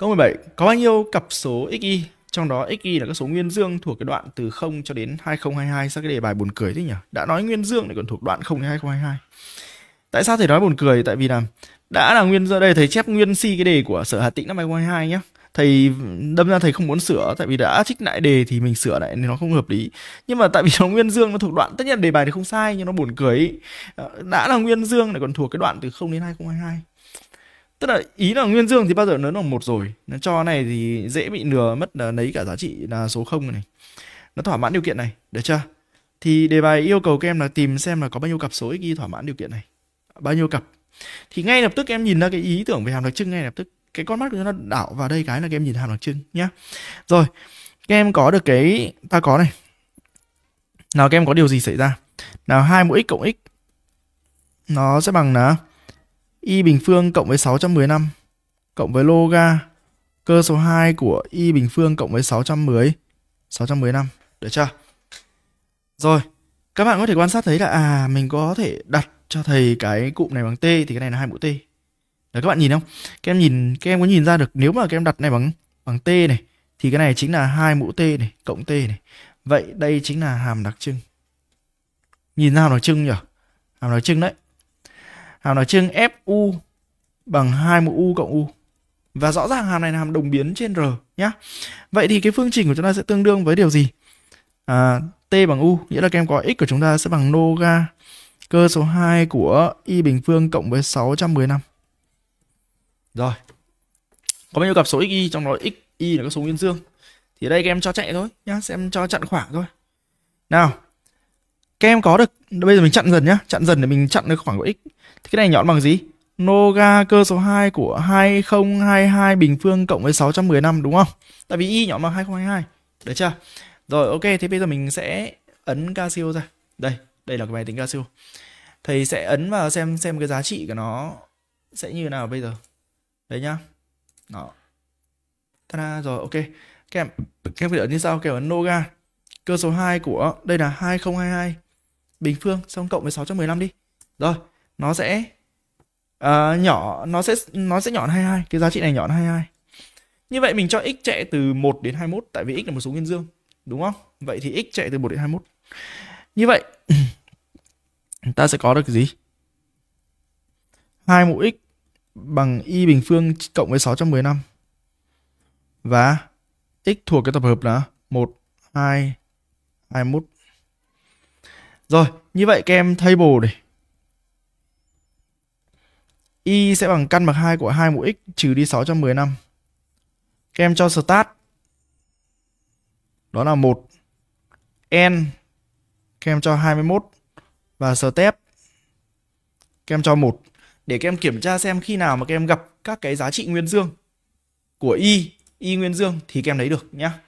Câu 17. Có bao nhiêu cặp số xy? Trong đó xy là các số nguyên dương thuộc cái đoạn từ 0 cho đến 2022. Sao cái đề bài buồn cười thế nhỉ? Đã nói nguyên dương lại còn thuộc đoạn 0 đến 2022. Tại sao thầy nói buồn cười? Tại vì là đã là nguyên giờ đây thầy chép nguyên si cái đề của sở Hà Tĩnh năm 2022 nhé thầy đâm ra thầy không muốn sửa tại vì đã trích lại đề thì mình sửa lại nên nó không hợp lý nhưng mà tại vì nó nguyên dương nó thuộc đoạn tất nhiên đề bài thì không sai nhưng nó buồn cười ý. Ờ, đã là nguyên dương lại còn thuộc cái đoạn từ 0 đến 2022 tức là ý là nguyên dương thì bao giờ nó là một rồi nó cho này thì dễ bị lừa mất lấy cả giá trị là số 0 này nó thỏa mãn điều kiện này được chưa thì đề bài yêu cầu các em là tìm xem là có bao nhiêu cặp số ghi thỏa mãn điều kiện này bao nhiêu cặp thì ngay lập tức em nhìn ra cái ý tưởng về hàm đặc trưng ngay lập tức cái con mắt của nó đảo vào đây cái là các em nhìn hàm đặc trưng nhá rồi các em có được cái ta có này nào các em có điều gì xảy ra nào hai mũ x cộng x nó sẽ bằng là y bình phương cộng với năm cộng với loga cơ số 2 của y bình phương cộng với 610 năm được chưa? Rồi, các bạn có thể quan sát thấy là à mình có thể đặt cho thầy cái cụm này bằng t thì cái này là hai mũ t. Đấy các bạn nhìn không? Các em nhìn các em có nhìn ra được nếu mà các em đặt này bằng bằng t này thì cái này chính là hai mũ t này cộng t này. Vậy đây chính là hàm đặc trưng. Nhìn ra hàm đặc trưng nhỉ? Hàm đặc trưng đấy hàm nói chung fu bằng hai mũ u cộng u và rõ ràng hàm này là hàm đồng biến trên r nhá vậy thì cái phương trình của chúng ta sẽ tương đương với điều gì à, t bằng u nghĩa là các em có x của chúng ta sẽ bằng noga cơ số 2 của y bình phương cộng với năm rồi có bao nhiêu cặp số x y trong đó x y là các số nguyên dương thì ở đây các em cho chạy thôi nhá xem cho chặn khoảng thôi nào các em có được Bây giờ mình chặn dần nhá Chặn dần để mình chặn được khoảng của x Thì cái này nhọn bằng gì Noga cơ số 2 của 2022 bình phương cộng với 615 đúng không Tại vì y nhọn bằng 2022 Được chưa Rồi ok Thế bây giờ mình sẽ ấn Casio ra Đây Đây là cái máy tính Casio Thầy sẽ ấn vào xem xem cái giá trị của nó Sẽ như nào bây giờ Đấy nhá Đó Ta rồi ok Các em Các em phải ấn như sau Các em ấn Noga cơ số 2 của đây là 2022 bình phương xong cộng với 615 đi. Rồi, nó sẽ uh, nhỏ nó sẽ nó sẽ nhỏ 22, cái giá trị này nhỏ 22. Như vậy mình cho x chạy từ 1 đến 21 tại vì x là một số nguyên dương, đúng không? Vậy thì x chạy từ 1 đến 21. Như vậy ta sẽ có được cái gì? 2 mũ x bằng y bình phương cộng với 615. Và x thuộc cái tập hợp là 1 2 21 rồi, như vậy các em table này. Y sẽ bằng căn bậc 2 của 2 mũ x trừ đi 615. Các em cho start. Đó là 1. N. Các em cho 21. Và step. Các em cho 1. Để các em kiểm tra xem khi nào mà các em gặp các cái giá trị nguyên dương của Y, Y nguyên dương thì các em lấy được nhá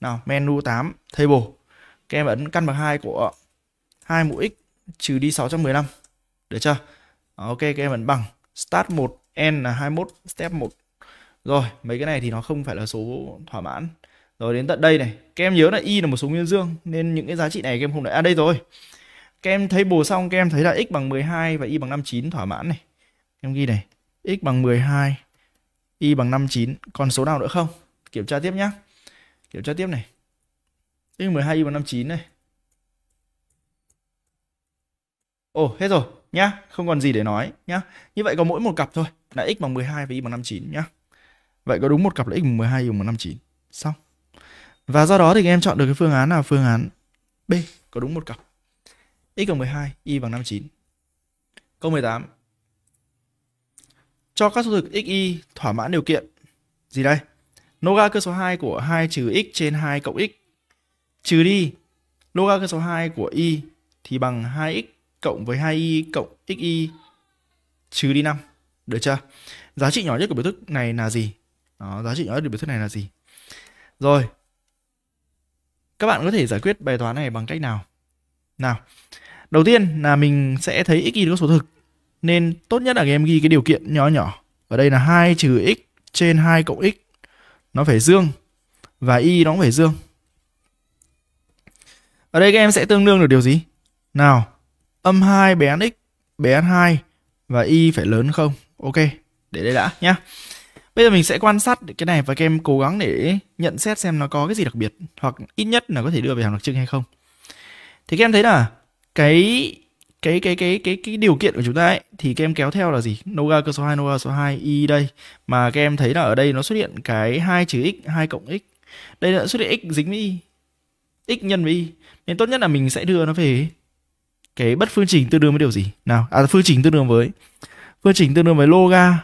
Nào, menu 8, table. Các em ấn căn bậc 2 của 2 mũ x trừ đi 615. Được chưa? Ok, các em vẫn bằng. Start 1, n là 21, step 1. Rồi, mấy cái này thì nó không phải là số thỏa mãn. Rồi đến tận đây này, các em nhớ là y là một số nguyên dương nên những cái giá trị này các em không để à đây rồi. Các em thấy bù xong các em thấy là x bằng 12 và y bằng 59 thỏa mãn này. Các em ghi này, x bằng 12, y bằng 59, còn số nào nữa không? Kiểm tra tiếp nhá. Kiểm tra tiếp này. x 12 y bằng 59 này. Ồ, hết rồi nhá, không còn gì để nói nhá. Như vậy có mỗi một cặp thôi, là x bằng 12 và y bằng 59 nhá. Vậy có đúng một cặp là x bằng 12 y bằng 59. Xong. Và do đó thì em chọn được cái phương án là phương án B, có đúng một cặp. x bằng 12, y bằng 59. Câu 18. Cho các số thực x y thỏa mãn điều kiện gì đây? Noga cơ số 2 của 2 trừ x trên 2 cộng x trừ đi loga cơ số 2 của y thì bằng 2x cộng với 2y cộng xy trừ đi 5. Được chưa? Giá trị nhỏ nhất của biểu thức này là gì? Đó, giá trị nhỏ nhất của biểu thức này là gì? Rồi. Các bạn có thể giải quyết bài toán này bằng cách nào? Nào. Đầu tiên là mình sẽ thấy xy có số thực. Nên tốt nhất là các em ghi cái điều kiện nhỏ nhỏ. Ở đây là 2 trừ x trên 2 cộng x. Nó phải dương. Và y nó cũng phải dương. Ở đây các em sẽ tương đương được điều gì? Nào, âm 2 bé x bé 2 và y phải lớn không? Ok, để đây đã nhá. Bây giờ mình sẽ quan sát cái này và các em cố gắng để nhận xét xem nó có cái gì đặc biệt hoặc ít nhất là có thể đưa về hàm đặc trưng hay không. Thì các em thấy là cái cái cái cái cái cái điều kiện của chúng ta ấy thì các em kéo theo là gì? Noga cơ số 2, Noga số 2 y đây mà các em thấy là ở đây nó xuất hiện cái 2 trừ x, 2 cộng x. Đây là xuất hiện x dính với y. x nhân với y. Nên tốt nhất là mình sẽ đưa nó về cái bất phương trình tương đương với điều gì nào à phương trình tương đương với phương trình tương đương với loga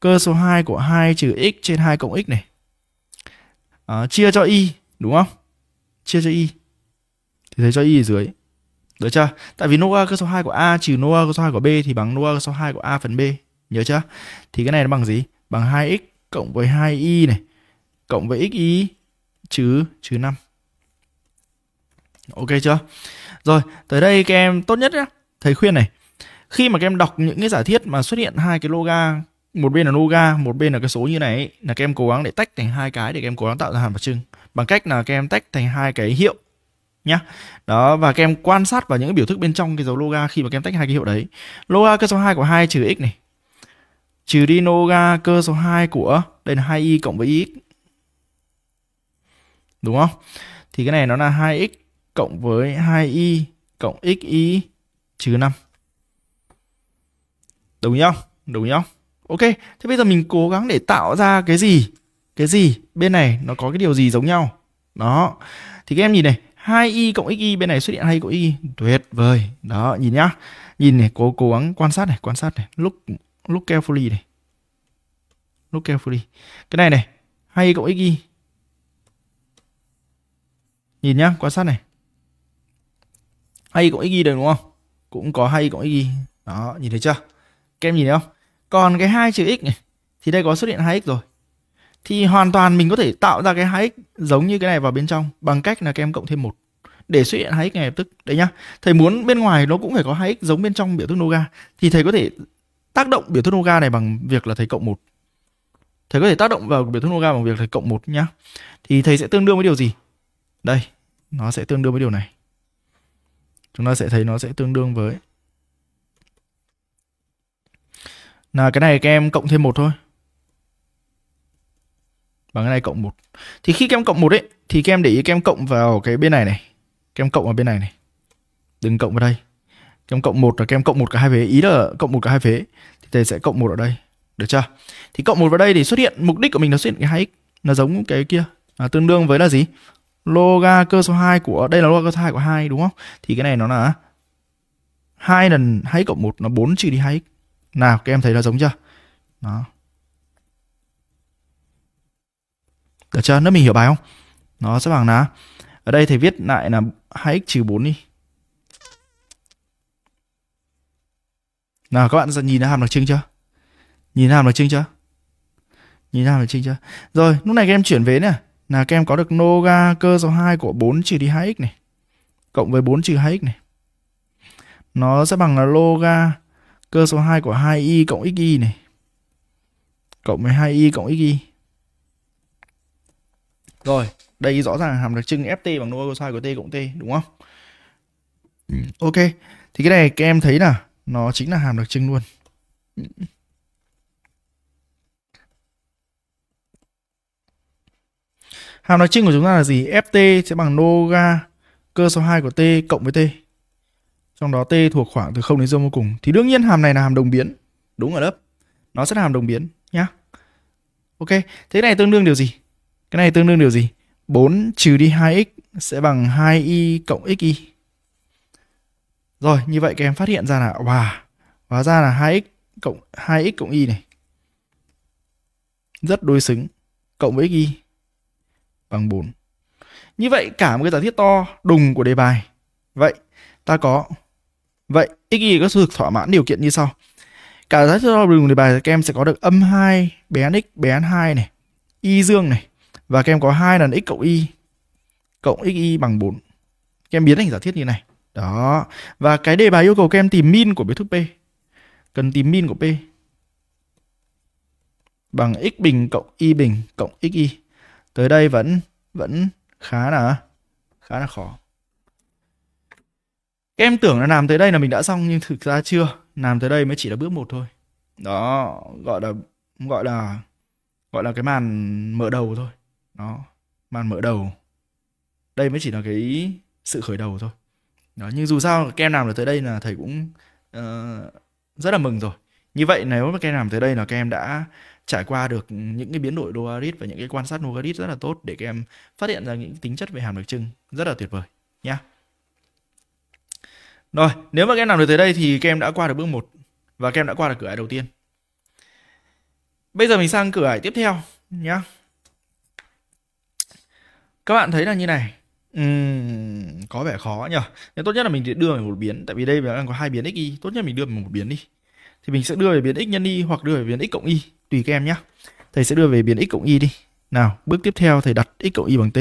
cơ số 2 của 2 trừ x trên 2 cộng x này à, chia cho y đúng không chia cho y thì thấy cho y ở dưới được chưa tại vì noa cơ số 2 của a trừ noa cơ số 2 của b thì bằng noa cơ số 2 của a phần b nhớ chưa thì cái này nó bằng gì bằng 2x cộng với 2y này cộng với x y trừ trừ 5 ok chưa rồi tới đây các em tốt nhất nhé thầy khuyên này khi mà các em đọc những cái giả thiết mà xuất hiện hai cái loga một bên là loga một bên là cái số như này là các em cố gắng để tách thành hai cái để các em cố gắng tạo ra hàm đặc trưng bằng cách là các em tách thành hai cái hiệu nhá đó và các em quan sát vào những cái biểu thức bên trong cái dấu loga khi mà các em tách hai cái hiệu đấy loga cơ số 2 của 2 trừ x này trừ đi loga cơ số 2 của đây là 2y cộng với x đúng không thì cái này nó là 2x cộng với 2y cộng xy trừ 5. Đúng nhá, Đúng nhá. Ok, thế bây giờ mình cố gắng để tạo ra cái gì? Cái gì? Bên này nó có cái điều gì giống nhau? Đó. Thì các em nhìn này, 2y cộng xy bên này xuất hiện 2 cộng y tuyệt vời. Đó, nhìn nhá. Nhìn này, cố cố gắng quan sát này, quan sát này, look look carefully này. Look carefully. Cái này này, 2y cộng xy. Nhìn nhá, quan sát này hay cộng x y được đúng không cũng có hay cộng x y đó nhìn thấy chưa các em nhìn thấy không còn cái hai trừ x này thì đây có xuất hiện 2x rồi thì hoàn toàn mình có thể tạo ra cái 2x giống như cái này vào bên trong bằng cách là các em cộng thêm một để xuất hiện 2x ngay lập tức đấy nhá thầy muốn bên ngoài nó cũng phải có 2x giống bên trong biểu thức noga thì thầy có thể tác động biểu thức noga này bằng việc là thầy cộng một thầy có thể tác động vào biểu thức noga bằng việc thầy cộng một nhá thì thầy sẽ tương đương với điều gì đây nó sẽ tương đương với điều này chúng ta sẽ thấy nó sẽ tương đương với là cái này các em cộng thêm một thôi bằng cái này cộng một thì khi các em cộng một ấy thì các em để ý các em cộng vào cái bên này này các em cộng vào bên này này đừng cộng vào đây các em cộng một là các em cộng một cả hai vế ý là cộng một cả hai vế thì thầy sẽ cộng một ở đây được chưa thì cộng một vào đây thì xuất hiện mục đích của mình nó xuất hiện cái hai x nó giống cái kia à, tương đương với là gì loga cơ số 2 của đây là loga cơ số 2 của 2 đúng không? Thì cái này nó là 2 lần 2 cộng 1 nó 4 trừ đi 2x. Nào các em thấy nó giống chưa? Đó. Được chưa? Nếu mình hiểu bài không? Nó sẽ bằng là ở đây thầy viết lại là 2x trừ 4 đi. Nào các bạn nhìn hàm đặc trưng chưa? Nhìn hàm đặc trưng chưa? Nhìn hàm đặc trưng chưa? Rồi, lúc này các em chuyển về nè là các em có được noga cơ số 2 của 4 trừ đi 2x này cộng với 4 trừ 2x này. Nó sẽ bằng là loga cơ số 2 của 2y cộng xy này cộng với 2y cộng xy. Rồi, đây rõ ràng hàm đặc trưng ft bằng noga cosine của t cộng t đúng không? Ừ. Ok, thì cái này các em thấy là nó chính là hàm đặc trưng luôn. Hàm nói chung của chúng ta là gì? Ft sẽ bằng noga cơ số 2 của t cộng với t. Trong đó t thuộc khoảng từ 0 đến dương vô cùng. Thì đương nhiên hàm này là hàm đồng biến. Đúng ở lớp. Nó sẽ là hàm đồng biến nhá. Ok, thế này tương đương điều gì? Cái này tương đương điều gì? 4 trừ đi 2x sẽ bằng 2y cộng xy. Rồi, như vậy các em phát hiện ra là wow, hóa ra là 2x cộng 2x cộng y này rất đối xứng cộng với xy bằng 4. Như vậy cả một cái giả thiết to đùng của đề bài. Vậy ta có vậy x y có thực thỏa mãn điều kiện như sau. Cả giả thiết to đùng đề bài các em sẽ có được âm 2 bé x bé 2 này, y dương này và các em có hai lần x cộng y cộng x y bằng 4. Các em biến thành giả thiết như này. Đó. Và cái đề bài yêu cầu các em tìm min của biểu thức P. Cần tìm min của P bằng x bình cộng y bình cộng x y tới đây vẫn vẫn khá là khá là khó em tưởng là làm tới đây là mình đã xong nhưng thực ra chưa làm tới đây mới chỉ là bước một thôi đó gọi là gọi là gọi là cái màn mở đầu thôi đó màn mở đầu đây mới chỉ là cái sự khởi đầu thôi đó nhưng dù sao các em làm được tới đây là thầy cũng uh, rất là mừng rồi như vậy nếu mà các em làm tới đây là các em đã trải qua được những cái biến đổi logarit và những cái quan sát logarit rất là tốt để các em phát hiện ra những tính chất về hàm đặc trưng rất là tuyệt vời nhá. Rồi, nếu mà các em làm được tới đây thì các em đã qua được bước 1 và các em đã qua được cửa ải đầu tiên. Bây giờ mình sang cửa ải tiếp theo nhá. Các bạn thấy là như này. Uhm, có vẻ khó nhỉ. Nên tốt nhất là mình sẽ đưa về một biến tại vì đây đang có hai biến x y, tốt nhất mình đưa về một biến đi. Thì mình sẽ đưa về biến x nhân y hoặc đưa về biến x cộng y tùy các em nhé. Thầy sẽ đưa về biến x cộng y đi. Nào, bước tiếp theo thầy đặt x cộng y bằng t.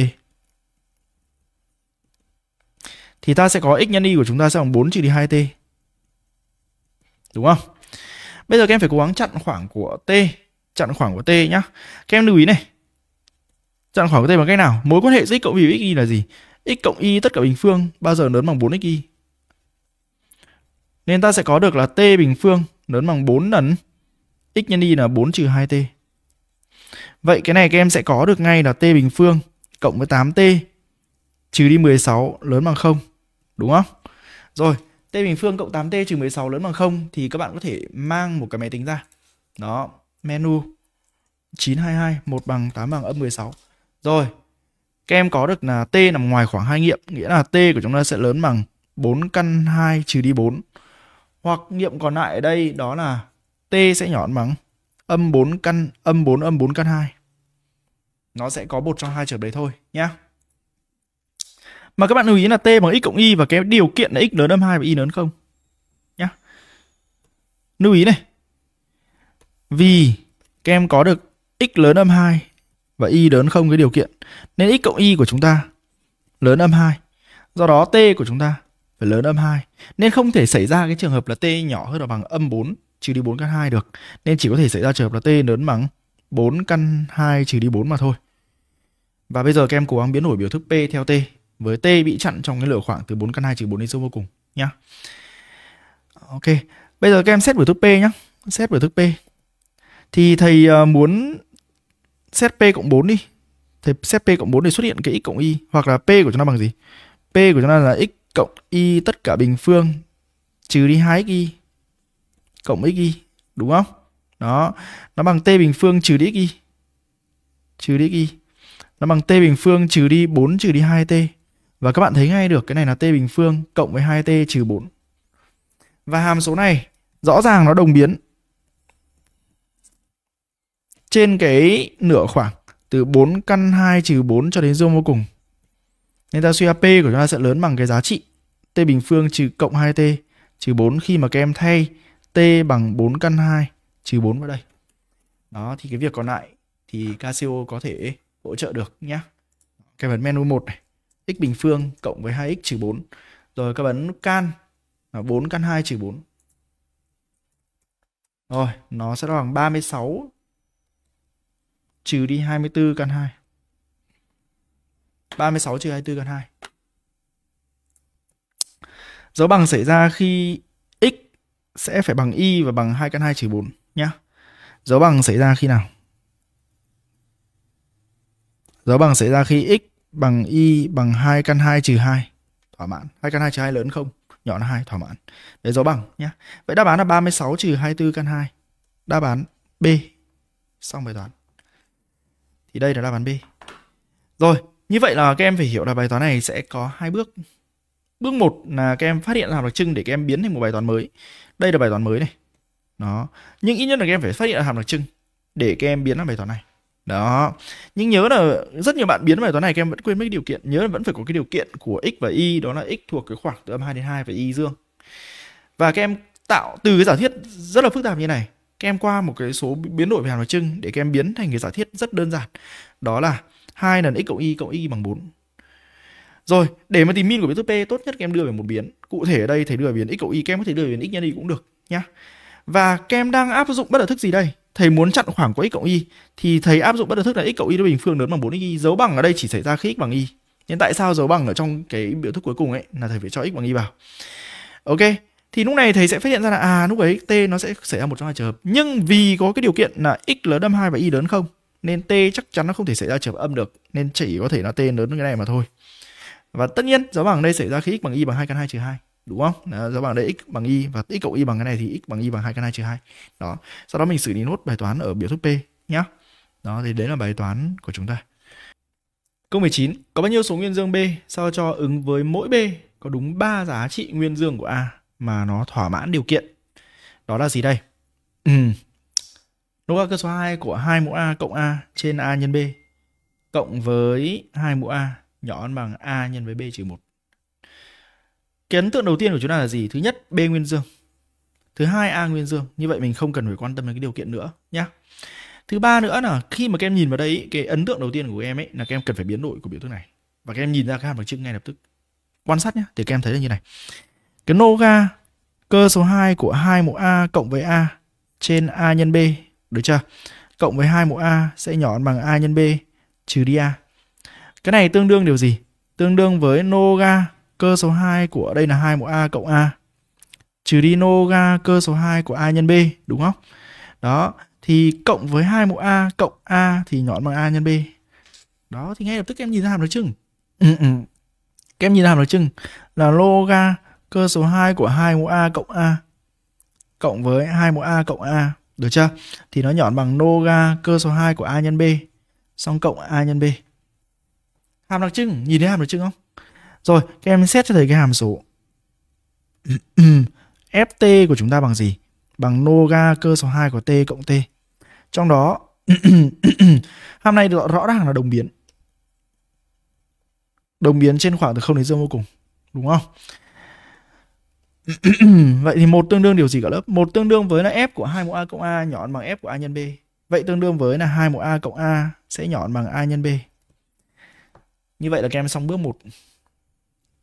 Thì ta sẽ có x nhân y của chúng ta sẽ bằng 4 trừ đi 2t. Đúng không? Bây giờ các em phải cố gắng chặn khoảng của t, chặn khoảng của t nhá. Các em lưu ý này. Chặn khoảng của t bằng cách nào? Mối quan hệ giữa x cộng y với x y là gì? x cộng y tất cả bình phương bao giờ lớn bằng 4xy. Nên ta sẽ có được là t bình phương lớn bằng 4 lần x nhân y là 4 trừ 2t. Vậy cái này các em sẽ có được ngay là t bình phương cộng với 8t trừ đi 16 lớn bằng 0. Đúng không? Rồi, t bình phương cộng 8t trừ 16 lớn bằng 0 thì các bạn có thể mang một cái máy tính ra. Đó, menu 922 1 bằng 8 bằng âm 16. Rồi, các em có được là t nằm ngoài khoảng hai nghiệm, nghĩa là t của chúng ta sẽ lớn bằng 4 căn 2 trừ đi 4. Hoặc nghiệm còn lại ở đây đó là T sẽ nhỏ bằng âm 4 căn âm 4 âm 4 căn 2. Nó sẽ có một trong hai trường đấy thôi nhá. Mà các bạn lưu ý là t bằng x cộng y và cái điều kiện là x lớn âm 2 và y lớn không nhá. Lưu ý này. Vì các em có được x lớn âm 2 và y lớn không cái điều kiện nên x cộng y của chúng ta lớn âm 2. Do đó t của chúng ta phải lớn âm 2 nên không thể xảy ra cái trường hợp là t nhỏ hơn hoặc bằng âm 4 trừ đi 4 căn 2 được. Nên chỉ có thể xảy ra trường hợp là T lớn bằng 4 căn 2 trừ đi 4 mà thôi. Và bây giờ các em cố gắng biến đổi biểu thức P theo T với T bị chặn trong cái lửa khoảng từ 4 căn 2 trừ 4 đến số vô cùng nhá. Ok, bây giờ các em xét biểu thức P nhá. Xét biểu thức P. Thì thầy ờ, muốn xét P cộng 4 đi. Thầy xét P cộng 4 để xuất hiện cái x cộng y hoặc là P của chúng ta bằng gì? P của chúng ta là x cộng y tất cả bình phương trừ đi 2xy cộng xy đúng không? Đó, nó bằng t bình phương trừ đi xy. Trừ đi xy. Nó bằng t bình phương trừ đi 4 trừ đi 2t. Và các bạn thấy ngay được cái này là t bình phương cộng với 2t trừ 4. Và hàm số này rõ ràng nó đồng biến trên cái nửa khoảng từ 4 căn 2 trừ 4 cho đến dương vô cùng. Nên ta suy ra P của chúng ta sẽ lớn bằng cái giá trị T bình phương trừ cộng 2T trừ 4 khi mà các em thay T bằng 4 căn 2 trừ 4 vào đây. Đó thì cái việc còn lại thì Casio có thể hỗ trợ được nhé. Các bấm menu 1 này, x bình phương cộng với 2x trừ 4. Rồi các bấm can là 4 căn 2 trừ 4. Rồi, nó sẽ bằng 36 trừ đi 24 căn 2. 36 trừ 24 căn 2. Dấu bằng xảy ra khi sẽ phải bằng y và bằng 2 căn 2 trừ 4 nhá. Dấu bằng xảy ra khi nào? Dấu bằng xảy ra khi x bằng y bằng 2 căn 2 trừ 2 thỏa mãn. 2 căn 2 trừ 2 lớn không? Nhỏ là 2 thỏa mãn. Đấy dấu bằng nhá. Vậy đáp án là 36 trừ 24 căn 2. Đáp án B. Xong bài toán. Thì đây là đáp án B. Rồi, như vậy là các em phải hiểu là bài toán này sẽ có hai bước. Bước 1 là các em phát hiện làm đặc trưng để các em biến thành một bài toán mới đây là bài toán mới này đó nhưng ít nhất là các em phải phát hiện hàm đặc trưng để các em biến ra bài toán này đó nhưng nhớ là rất nhiều bạn biến bài toán này các em vẫn quên mấy điều kiện nhớ là vẫn phải có cái điều kiện của x và y đó là x thuộc cái khoảng từ âm 2 đến 2 và y dương và các em tạo từ cái giả thiết rất là phức tạp như này các em qua một cái số biến đổi về hàm đặc trưng để các em biến thành cái giả thiết rất đơn giản đó là hai lần x cộng y cộng y bằng 4 rồi để mà tìm min của biến thức p tốt nhất các em đưa về một biến cụ thể ở đây thầy đưa biến x cộng y kem có thể đưa biến x nhân y cũng được nhá và kem đang áp dụng bất đẳng thức gì đây thầy muốn chặn khoảng của x cộng y thì thầy áp dụng bất đẳng thức là x cộng y đối bình phương lớn bằng 4 y dấu bằng ở đây chỉ xảy ra khi x bằng y nên tại sao dấu bằng ở trong cái biểu thức cuối cùng ấy là thầy phải cho x bằng y vào ok thì lúc này thầy sẽ phát hiện ra là à lúc ấy t nó sẽ xảy ra một trong hai trường hợp nhưng vì có cái điều kiện là x lớn âm 2 và y lớn không nên t chắc chắn nó không thể xảy ra trường hợp âm được nên chỉ có thể là t lớn cái này mà thôi và tất nhiên dấu bằng ở đây xảy ra khi x bằng y bằng hai căn hai trừ hai đúng không đó, giá bằng đây x bằng y và x cộng y bằng cái này thì x bằng y bằng hai căn hai trừ hai đó sau đó mình xử lý nốt bài toán ở biểu thức p nhá đó thì đấy là bài toán của chúng ta câu 19 có bao nhiêu số nguyên dương b sao cho ứng với mỗi b có đúng 3 giá trị nguyên dương của a mà nó thỏa mãn điều kiện đó là gì đây ừ. nốt cơ số 2 của 2 mũ a cộng a trên a nhân b cộng với 2 mũ a nhỏ hơn bằng a nhân với b trừ 1 cái ấn tượng đầu tiên của chúng ta là gì thứ nhất b nguyên dương thứ hai a nguyên dương như vậy mình không cần phải quan tâm đến cái điều kiện nữa nhá thứ ba nữa là khi mà các em nhìn vào đây cái ấn tượng đầu tiên của em ấy là các em cần phải biến đổi của biểu thức này và các em nhìn ra các hàm bằng chứng ngay lập tức quan sát nhá, thì các em thấy là như này cái noga cơ số 2 của hai mũ a cộng với a trên a nhân b được chưa cộng với hai mũ a sẽ nhỏ bằng a nhân b trừ đi a cái này tương đương điều gì tương đương với noga cơ số 2 của đây là 2 mũ A cộng A trừ đi noga cơ số 2 của A nhân B đúng không? Đó, thì cộng với 2 mũ A cộng A thì nhọn bằng A nhân B. Đó thì ngay lập tức em nhìn ra hàm được chưng Ừ, ừ. em nhìn ra hàm được chưng là loga cơ số 2 của 2 mũ A cộng A cộng với 2 mũ A cộng A, được chưa? Thì nó nhọn bằng loga cơ số 2 của A nhân B xong cộng A nhân B. Hàm đặc trưng, nhìn thấy hàm đặc trưng không? Rồi, các em xét cho thầy cái hàm số. ft của chúng ta bằng gì? Bằng noga cơ số 2 của t cộng t. Trong đó, hàm này rõ, rõ ràng là đồng biến. Đồng biến trên khoảng từ 0 đến dương vô cùng. Đúng không? Vậy thì một tương đương điều gì cả lớp? Một tương đương với là f của 2 mũ a cộng a nhỏ bằng f của a nhân b. Vậy tương đương với là 2 mũ a cộng a sẽ nhỏ bằng a nhân b. Như vậy là các em xong bước 1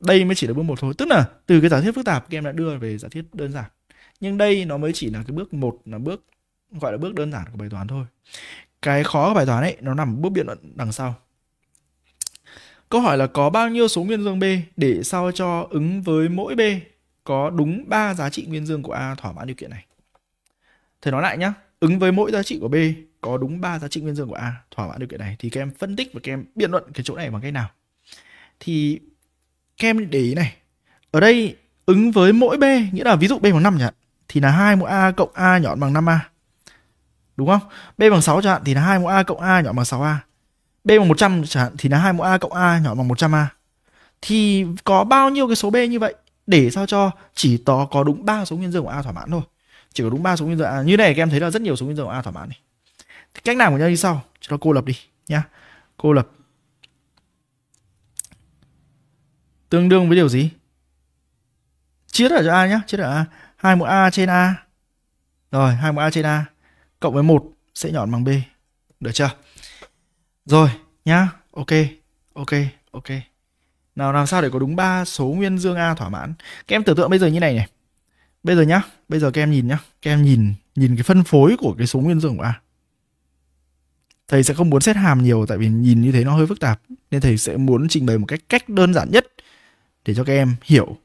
đây mới chỉ là bước một thôi tức là từ cái giả thiết phức tạp các đã đưa về giả thiết đơn giản nhưng đây nó mới chỉ là cái bước một là bước gọi là bước đơn giản của bài toán thôi cái khó của bài toán ấy nó nằm bước biện luận đằng sau câu hỏi là có bao nhiêu số nguyên dương b để sao cho ứng với mỗi b có đúng 3 giá trị nguyên dương của a thỏa mãn điều kiện này thầy nói lại nhá ứng với mỗi giá trị của b có đúng 3 giá trị nguyên dương của a thỏa mãn điều kiện này thì các em phân tích và các em biện luận cái chỗ này bằng cách nào thì kem để ý này. Ở đây ứng với mỗi B, nghĩa là ví dụ B bằng 5 chẳng thì là 2 mũ A cộng A nhọn bằng 5A. Đúng không? B bằng 6 chẳng hạn thì là 2 mũ A cộng A nhọn bằng 6A. B bằng 100 chẳng hạn thì là 2 mũ A cộng A nhọn bằng 100A. Thì có bao nhiêu cái số B như vậy để sao cho chỉ to có đúng 3 số nguyên dương của A thỏa mãn thôi. Chỉ có đúng 3 số nguyên dương A. Như này các em thấy là rất nhiều số nguyên dương của A thỏa mãn này. Thì cách làm của nhau như sau, cho nó cô lập đi nhá. Cô lập Tương đương với điều gì? Chia tất cho A nhé. Chia tất a A. mũ a trên A. Rồi, mũ a trên A. Cộng với 1 sẽ nhọn bằng B. Được chưa? Rồi, nhá. Ok. Ok. Ok. Nào làm sao để có đúng ba số nguyên dương A thỏa mãn. Các em tưởng tượng bây giờ như này này. Bây giờ nhá, bây giờ các em nhìn nhá, các em nhìn nhìn cái phân phối của cái số nguyên dương của A. Thầy sẽ không muốn xét hàm nhiều tại vì nhìn như thế nó hơi phức tạp nên thầy sẽ muốn trình bày một cách cách đơn giản nhất để cho các em hiểu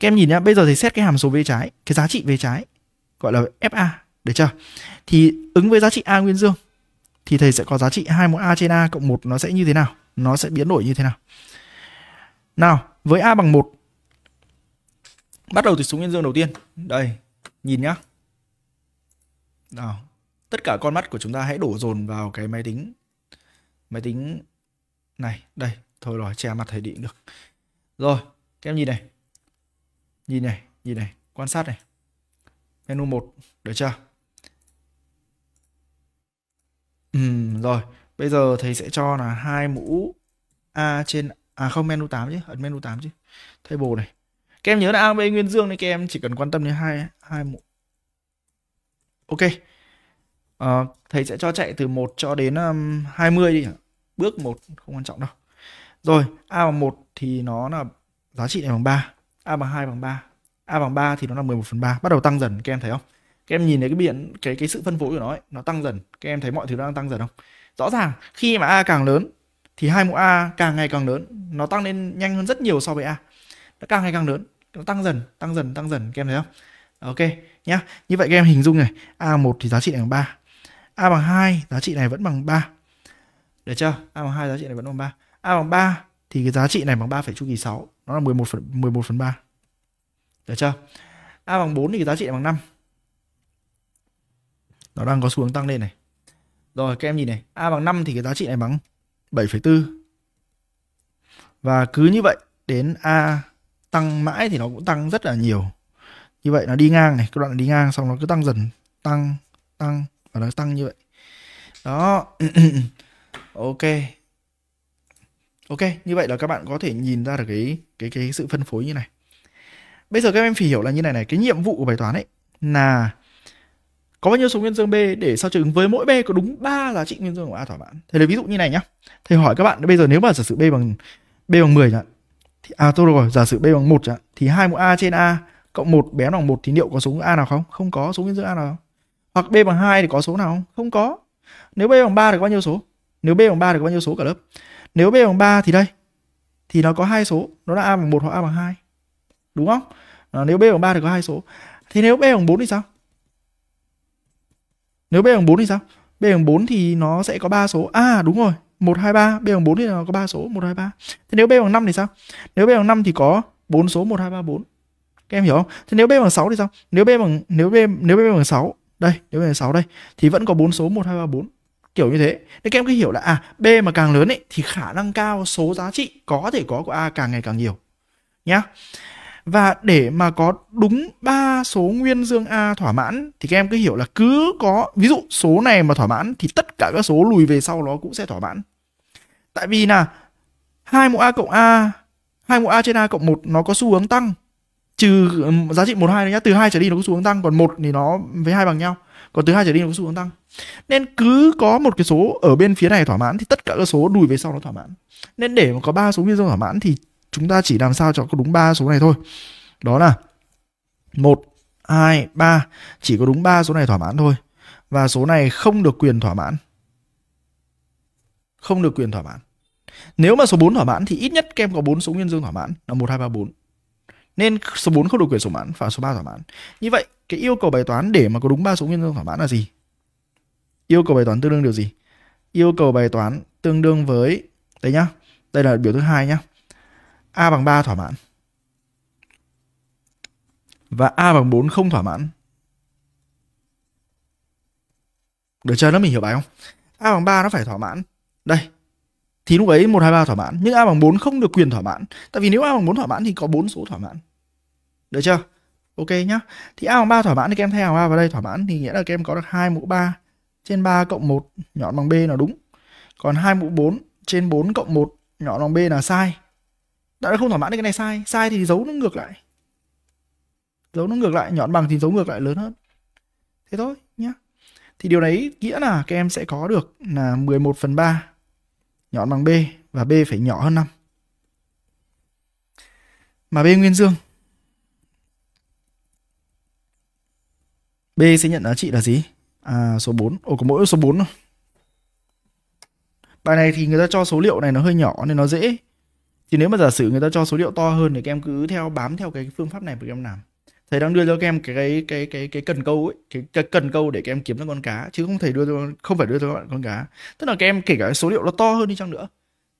các em nhìn nhá bây giờ thầy xét cái hàm số về trái cái giá trị về trái gọi là fa được chưa thì ứng với giá trị a nguyên dương thì thầy sẽ có giá trị hai mũ a trên a cộng một nó sẽ như thế nào nó sẽ biến đổi như thế nào nào với a bằng một bắt đầu từ số nguyên dương đầu tiên đây nhìn nhá nào tất cả con mắt của chúng ta hãy đổ dồn vào cái máy tính máy tính này đây thôi rồi che mặt thầy định được rồi, các em nhìn này. Nhìn này, nhìn này, quan sát này. Menu 1, được chưa? Ừm, rồi, bây giờ thầy sẽ cho là hai mũ A trên à không menu 8 chứ, ấn menu 8 chứ. Table này. Các em nhớ là AB nguyên dương này các em chỉ cần quan tâm đến hai hai mũ. Ok. À, thầy sẽ cho chạy từ 1 cho đến um, 20 đi Bước 1 không quan trọng đâu. Rồi, A bằng 1 thì nó là giá trị này bằng 3, A bằng 2 bằng 3, A bằng 3 thì nó là 11 phần 3, bắt đầu tăng dần, các em thấy không? Các em nhìn thấy cái biện cái cái sự phân phối của nó ấy, nó tăng dần, các em thấy mọi thứ đang tăng dần không? Rõ ràng khi mà A càng lớn thì hai mũ A càng ngày càng lớn, nó tăng lên nhanh hơn rất nhiều so với A. Nó càng ngày càng lớn, nó tăng dần, tăng dần, tăng dần, các em thấy không? Ok nhá. Như vậy các em hình dung này, A1 thì giá trị này bằng 3. A bằng 2, giá trị này vẫn bằng 3. Được chưa? A bằng 2 giá trị này vẫn bằng 3. A bằng 3 thì cái giá trị này bằng 3 chu kỳ 6, nó là 11 phần 11 phần 3. Được chưa? A bằng 4 thì cái giá trị này bằng 5. Nó đang có xu hướng tăng lên này. Rồi các em nhìn này, A bằng 5 thì cái giá trị này bằng 7,4. Và cứ như vậy đến A tăng mãi thì nó cũng tăng rất là nhiều. Như vậy nó đi ngang này, cái đoạn đi ngang xong nó cứ tăng dần, tăng, tăng và nó tăng như vậy. Đó. ok. Ok, như vậy là các bạn có thể nhìn ra được cái cái cái sự phân phối như này. Bây giờ các em phải hiểu là như này này, cái nhiệm vụ của bài toán ấy là có bao nhiêu số nguyên dương B để sao cho ứng với mỗi B có đúng 3 giá trị nguyên dương của A thỏa mãn. Thầy lấy ví dụ như này nhá. Thầy hỏi các bạn bây giờ nếu mà giả sử B bằng B bằng 10 chẳng thì à tôi rồi, giả sử B bằng 1 chẳng thì hai mũ A trên A cộng 1 bé bằng 1 thì liệu có số A nào không? Không có số nguyên dương A nào. Hoặc B bằng 2 thì có số nào không? Không có. Nếu B bằng 3 thì có bao nhiêu số? Nếu B bằng 3 thì có bao nhiêu số cả lớp? Nếu b bằng 3 thì đây thì nó có hai số, nó là a bằng 1 hoặc a bằng 2. Đúng không? À, nếu b bằng 3 thì có hai số. thì nếu b bằng 4 thì sao? Nếu b bằng 4 thì sao? B bằng 4 thì nó sẽ có 3 số. À đúng rồi, 1 2 3, B bằng 4 thì nó có 3 số 1 2 3. thì nếu B bằng 5 thì sao? Nếu B bằng 5 thì có 4 số 1 2 3 4. Các em hiểu không? thì nếu B bằng 6 thì sao? Nếu B bằng nếu B nếu B bằng 6, đây, nếu B bằng 6 đây thì vẫn có 4 số 1 2 3 4 kiểu như thế để các em cứ hiểu là à b mà càng lớn ấy thì khả năng cao số giá trị có thể có của a càng ngày càng nhiều nhá và để mà có đúng ba số nguyên dương a thỏa mãn thì các em cứ hiểu là cứ có ví dụ số này mà thỏa mãn thì tất cả các số lùi về sau nó cũng sẽ thỏa mãn tại vì là hai mũ a cộng a hai mũ a trên a cộng một nó có xu hướng tăng trừ giá trị một hai nhá từ hai trở đi nó có xu hướng tăng còn một thì nó với hai bằng nhau còn từ hai trở đi nó có xu hướng tăng nên cứ có một cái số ở bên phía này thỏa mãn thì tất cả các số đùi về sau nó thỏa mãn nên để mà có ba số nguyên video thỏa mãn thì chúng ta chỉ làm sao cho có đúng ba số này thôi đó là một hai ba chỉ có đúng ba số này thỏa mãn thôi và số này không được quyền thỏa mãn không được quyền thỏa mãn nếu mà số 4 thỏa mãn thì ít nhất kem có 4 số nguyên dương thỏa mãn là 1, 2, 3, 4. Nên số 4 không được quyền thỏa mãn và số 3 thỏa mãn. Như vậy cái yêu cầu bài toán để mà có đúng ba số nguyên nhân thỏa mãn là gì yêu cầu bài toán tương đương điều gì yêu cầu bài toán tương đương với đây nhá đây là biểu thứ hai nhá a bằng 3 thỏa mãn và a bằng 4 không thỏa mãn được chưa nó mình hiểu bài không a bằng 3 nó phải thỏa mãn đây thì lúc ấy 1, 2, 3 thỏa mãn. Nhưng A bằng 4 không được quyền thỏa mãn. Tại vì nếu A bằng 4 thỏa mãn thì có 4 số thỏa mãn. Được chưa? ok nhá thì a bằng ba thỏa mãn thì các em thay hàng a vào đây thỏa mãn thì nghĩa là các em có được hai mũ 3 trên 3 cộng 1 nhọn bằng b là đúng còn hai mũ 4 trên 4 cộng 1 nhọn bằng b là sai đã không thỏa mãn được cái này sai sai thì dấu nó ngược lại dấu nó ngược lại nhọn bằng thì dấu ngược lại lớn hơn thế thôi nhá thì điều đấy nghĩa là các em sẽ có được là 11 phần 3 nhọn bằng b và b phải nhỏ hơn 5 mà b nguyên dương B sẽ nhận giá trị là gì? À, số 4. Ồ, có mỗi số 4 thôi. À? Bài này thì người ta cho số liệu này nó hơi nhỏ nên nó dễ. Thì nếu mà giả sử người ta cho số liệu to hơn thì các em cứ theo bám theo cái phương pháp này mà các em làm. Thầy đang đưa cho các em cái cái cái cái, cái cần câu ấy, cái, cái cần câu để các em kiếm được con cá chứ không thầy đưa cho, không phải đưa cho các bạn con cá. Tức là các em kể cả số liệu nó to hơn đi chăng nữa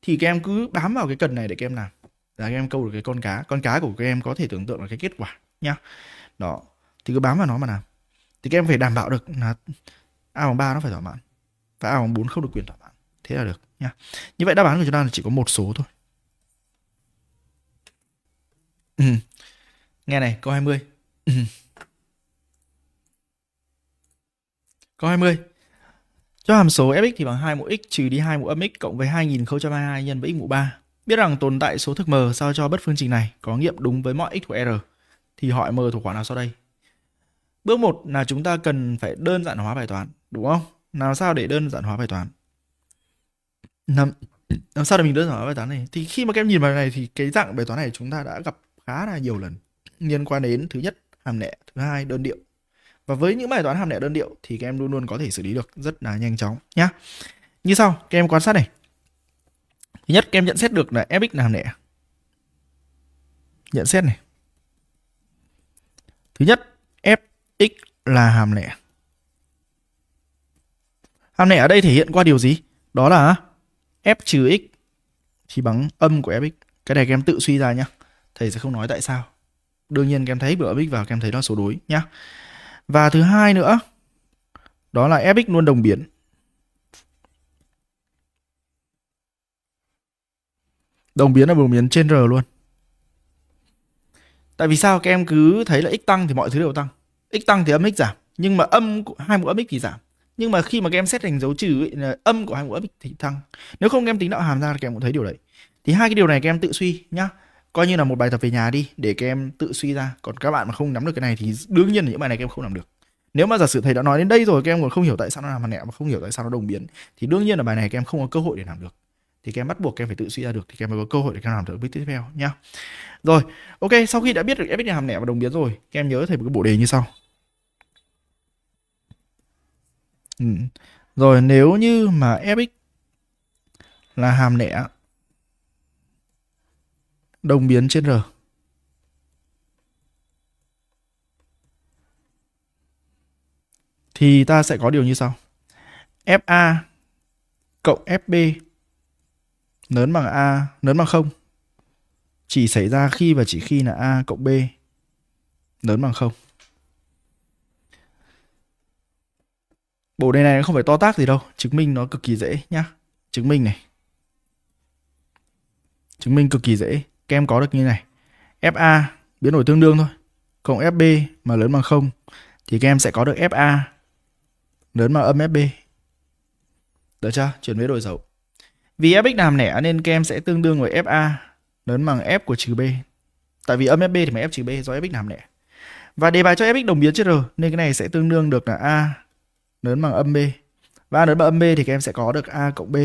thì các em cứ bám vào cái cần này để các em làm. Là các em câu được cái con cá, con cá của các em có thể tưởng tượng là cái kết quả nhá. Đó. Thì cứ bám vào nó mà làm thì các em phải đảm bảo được là a bằng ba nó phải thỏa mãn và a bằng bốn không được quyền thỏa mãn thế là được nha như vậy đáp án của chúng ta là chỉ có một số thôi ừ. nghe này câu 20 ừ. câu 20 cho hàm số fx thì bằng 2 mũ x trừ đi 2 mũ âm x cộng với 2022 nhân với x mũ 3. Biết rằng tồn tại số thực m sao cho bất phương trình này có nghiệm đúng với mọi x thuộc r thì hỏi m thuộc khoảng nào sau đây? Bước 1 là chúng ta cần phải đơn giản hóa bài toán, đúng không? Làm sao để đơn giản hóa bài toán? Làm, làm sao để mình đơn giản hóa bài toán này? Thì khi mà các em nhìn vào này thì cái dạng bài toán này chúng ta đã gặp khá là nhiều lần liên quan đến thứ nhất hàm lẻ, thứ hai đơn điệu. Và với những bài toán hàm lẻ đơn điệu thì các em luôn luôn có thể xử lý được rất là nhanh chóng nhá. Như sau, các em quan sát này. Thứ nhất các em nhận xét được là fx là hàm lẻ. Nhận xét này. Thứ nhất x là hàm lẻ. Hàm lẻ ở đây thể hiện qua điều gì? Đó là f trừ x thì bằng âm của fx. Cái này các em tự suy ra nhá. Thầy sẽ không nói tại sao. Đương nhiên các em thấy bữa fx vào các em thấy nó số đối nhá. Và thứ hai nữa, đó là fx luôn đồng biến. Đồng biến là đồng biến trên r luôn. Tại vì sao các em cứ thấy là x tăng thì mọi thứ đều tăng x tăng thì âm x giảm nhưng mà âm của hai mũ âm x thì giảm nhưng mà khi mà các em xét thành dấu trừ ấy, là âm của hai mũ âm x thì tăng nếu không các em tính đạo hàm ra thì các em cũng thấy điều đấy thì hai cái điều này các em tự suy nhá coi như là một bài tập về nhà đi để các em tự suy ra còn các bạn mà không nắm được cái này thì đương nhiên là những bài này các em không làm được nếu mà giả sử thầy đã nói đến đây rồi các em còn không hiểu tại sao nó làm hàm nẹ mà không hiểu tại sao nó đồng biến thì đương nhiên là bài này các em không có cơ hội để làm được thì các em bắt buộc các em phải tự suy ra được thì các em mới có cơ hội để các em làm được bước tiếp theo nhá rồi, ok, sau khi đã biết được fx nhà hàm lẻ và đồng biến rồi, các em nhớ thầy một cái bộ đề như sau. Ừ. Rồi nếu như mà fx là hàm lẻ đồng biến trên r thì ta sẽ có điều như sau. FA cộng FB lớn bằng A lớn bằng 0 chỉ xảy ra khi và chỉ khi là a cộng b lớn bằng không bộ đề này không phải to tác gì đâu chứng minh nó cực kỳ dễ nhá chứng minh này chứng minh cực kỳ dễ các em có được như này fa biến đổi tương đương thôi cộng fb mà lớn bằng không thì các em sẽ có được fa lớn bằng âm fb được chưa chuyển với đổi dấu vì fx là nẻ nên các em sẽ tương đương với fa lớn bằng f của trừ b. Tại vì âm fb thì mà f trừ b do fx nằm lẻ. Và đề bài cho fx đồng biến trên rồi, nên cái này sẽ tương đương được là a lớn bằng âm b. Và a lớn bằng âm b thì các em sẽ có được a cộng b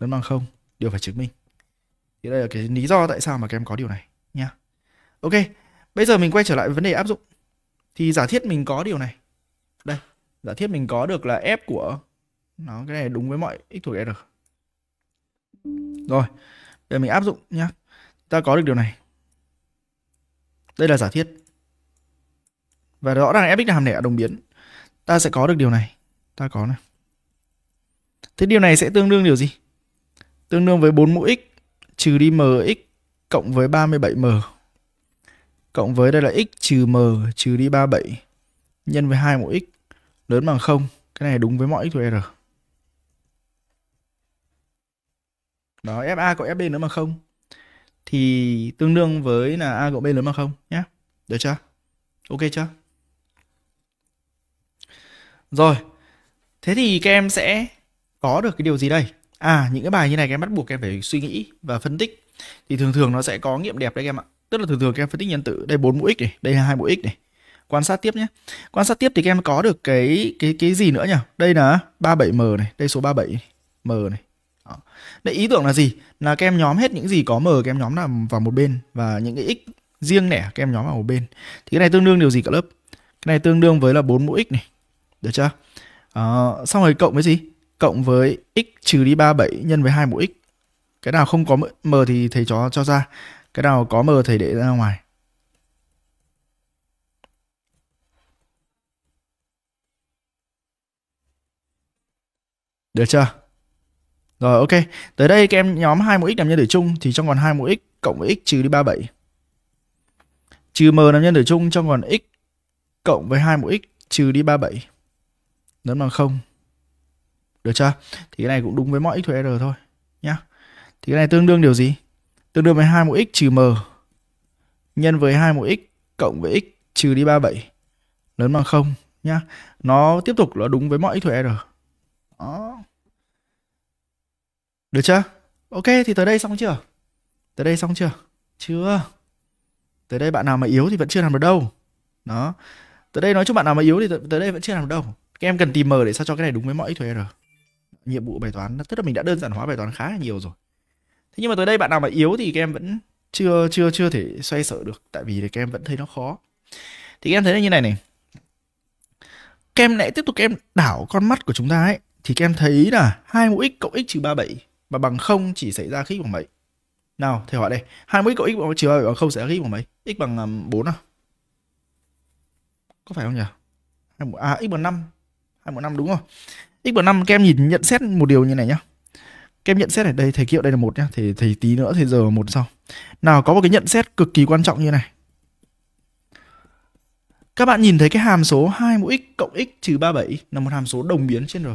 lớn bằng không điều phải chứng minh. Thì đây là cái lý do tại sao mà các em có điều này nha. Ok, bây giờ mình quay trở lại vấn đề áp dụng. Thì giả thiết mình có điều này. Đây, giả thiết mình có được là f của nó cái này đúng với mọi x thuộc r. Rồi, để mình áp dụng nhé. Ta có được điều này. Đây là giả thiết. Và rõ ràng fx là hàm lẻ đồng biến. Ta sẽ có được điều này. Ta có này. Thế điều này sẽ tương đương điều gì? Tương đương với 4 mũ x trừ đi mx cộng với 37m cộng với đây là x trừ m trừ đi 37 nhân với 2 mũ x lớn bằng 0. Cái này đúng với mọi x thuộc r. đó fa cộng fb lớn bằng không thì tương đương với là a cộng b lớn bằng không nhé được chưa ok chưa rồi thế thì các em sẽ có được cái điều gì đây à những cái bài như này các em bắt buộc các em phải suy nghĩ và phân tích thì thường thường nó sẽ có nghiệm đẹp đấy các em ạ tức là thường thường các em phân tích nhân tử đây bốn mũ x này đây là hai mũ x này quan sát tiếp nhé quan sát tiếp thì các em có được cái cái cái gì nữa nhỉ đây là 37m này đây số 37 m này Đấy ý tưởng là gì? Là các em nhóm hết những gì có m các em nhóm là vào một bên và những cái x riêng lẻ các em nhóm vào một bên. Thì cái này tương đương điều gì cả lớp? Cái này tương đương với là 4 mũ x này. Được chưa? À, xong rồi cộng với gì? Cộng với x trừ đi 37 nhân với 2 mũ x. Cái nào không có m thì thầy chó cho ra. Cái nào có m thầy để ra ngoài. Được chưa? Rồi ok, tới đây các em nhóm 2 mũ x làm nhân tử chung thì trong còn 2 mũ x cộng với x trừ đi 37. Trừ m làm nhân tử chung trong còn x cộng với 2 mũ x trừ đi 37. Lớn bằng 0. Được chưa? Thì cái này cũng đúng với mọi x thuộc r thôi nhá. Thì cái này tương đương điều gì? Tương đương với 2 mũ x trừ m nhân với 2 mũ x cộng với x trừ đi 37 lớn bằng 0 nhá. Nó tiếp tục là đúng với mọi x thuộc r. Đó. Được chưa? Ok thì tới đây xong chưa? Tới đây xong chưa? Chưa. Tới đây bạn nào mà yếu thì vẫn chưa làm được đâu. Đó. Tới đây nói chung bạn nào mà yếu thì tới đây vẫn chưa làm được đâu. Các em cần tìm mờ để sao cho cái này đúng với mọi x thuế Nhiệm vụ bài toán tức là mình đã đơn giản hóa bài toán khá là nhiều rồi. Thế nhưng mà tới đây bạn nào mà yếu thì các em vẫn chưa chưa chưa thể xoay sở được tại vì các em vẫn thấy nó khó. Thì các em thấy là như này này. Các em lại tiếp tục các em đảo con mắt của chúng ta ấy thì các em thấy là 2 mũ x cộng x trừ 37 và bằng 0 chỉ xảy ra khi bằng mấy. Nào, thầy hỏi đây, 20 cộng x trừ 3 bằng 0 sẽ ra khi bằng mấy? x bằng 4 à, à? Có phải không nhỉ? À, x bằng 5. 2 bằng 5 đúng không? x bằng 5 các em nhìn nhận xét một điều như này nhá. Các em nhận xét ở đây thầy kiệu đây là một nhá, thầy thầy tí nữa thầy giờ một sau. Nào có một cái nhận xét cực kỳ quan trọng như này. Các bạn nhìn thấy cái hàm số 2 mũ x cộng x trừ 37 là một hàm số đồng biến trên R.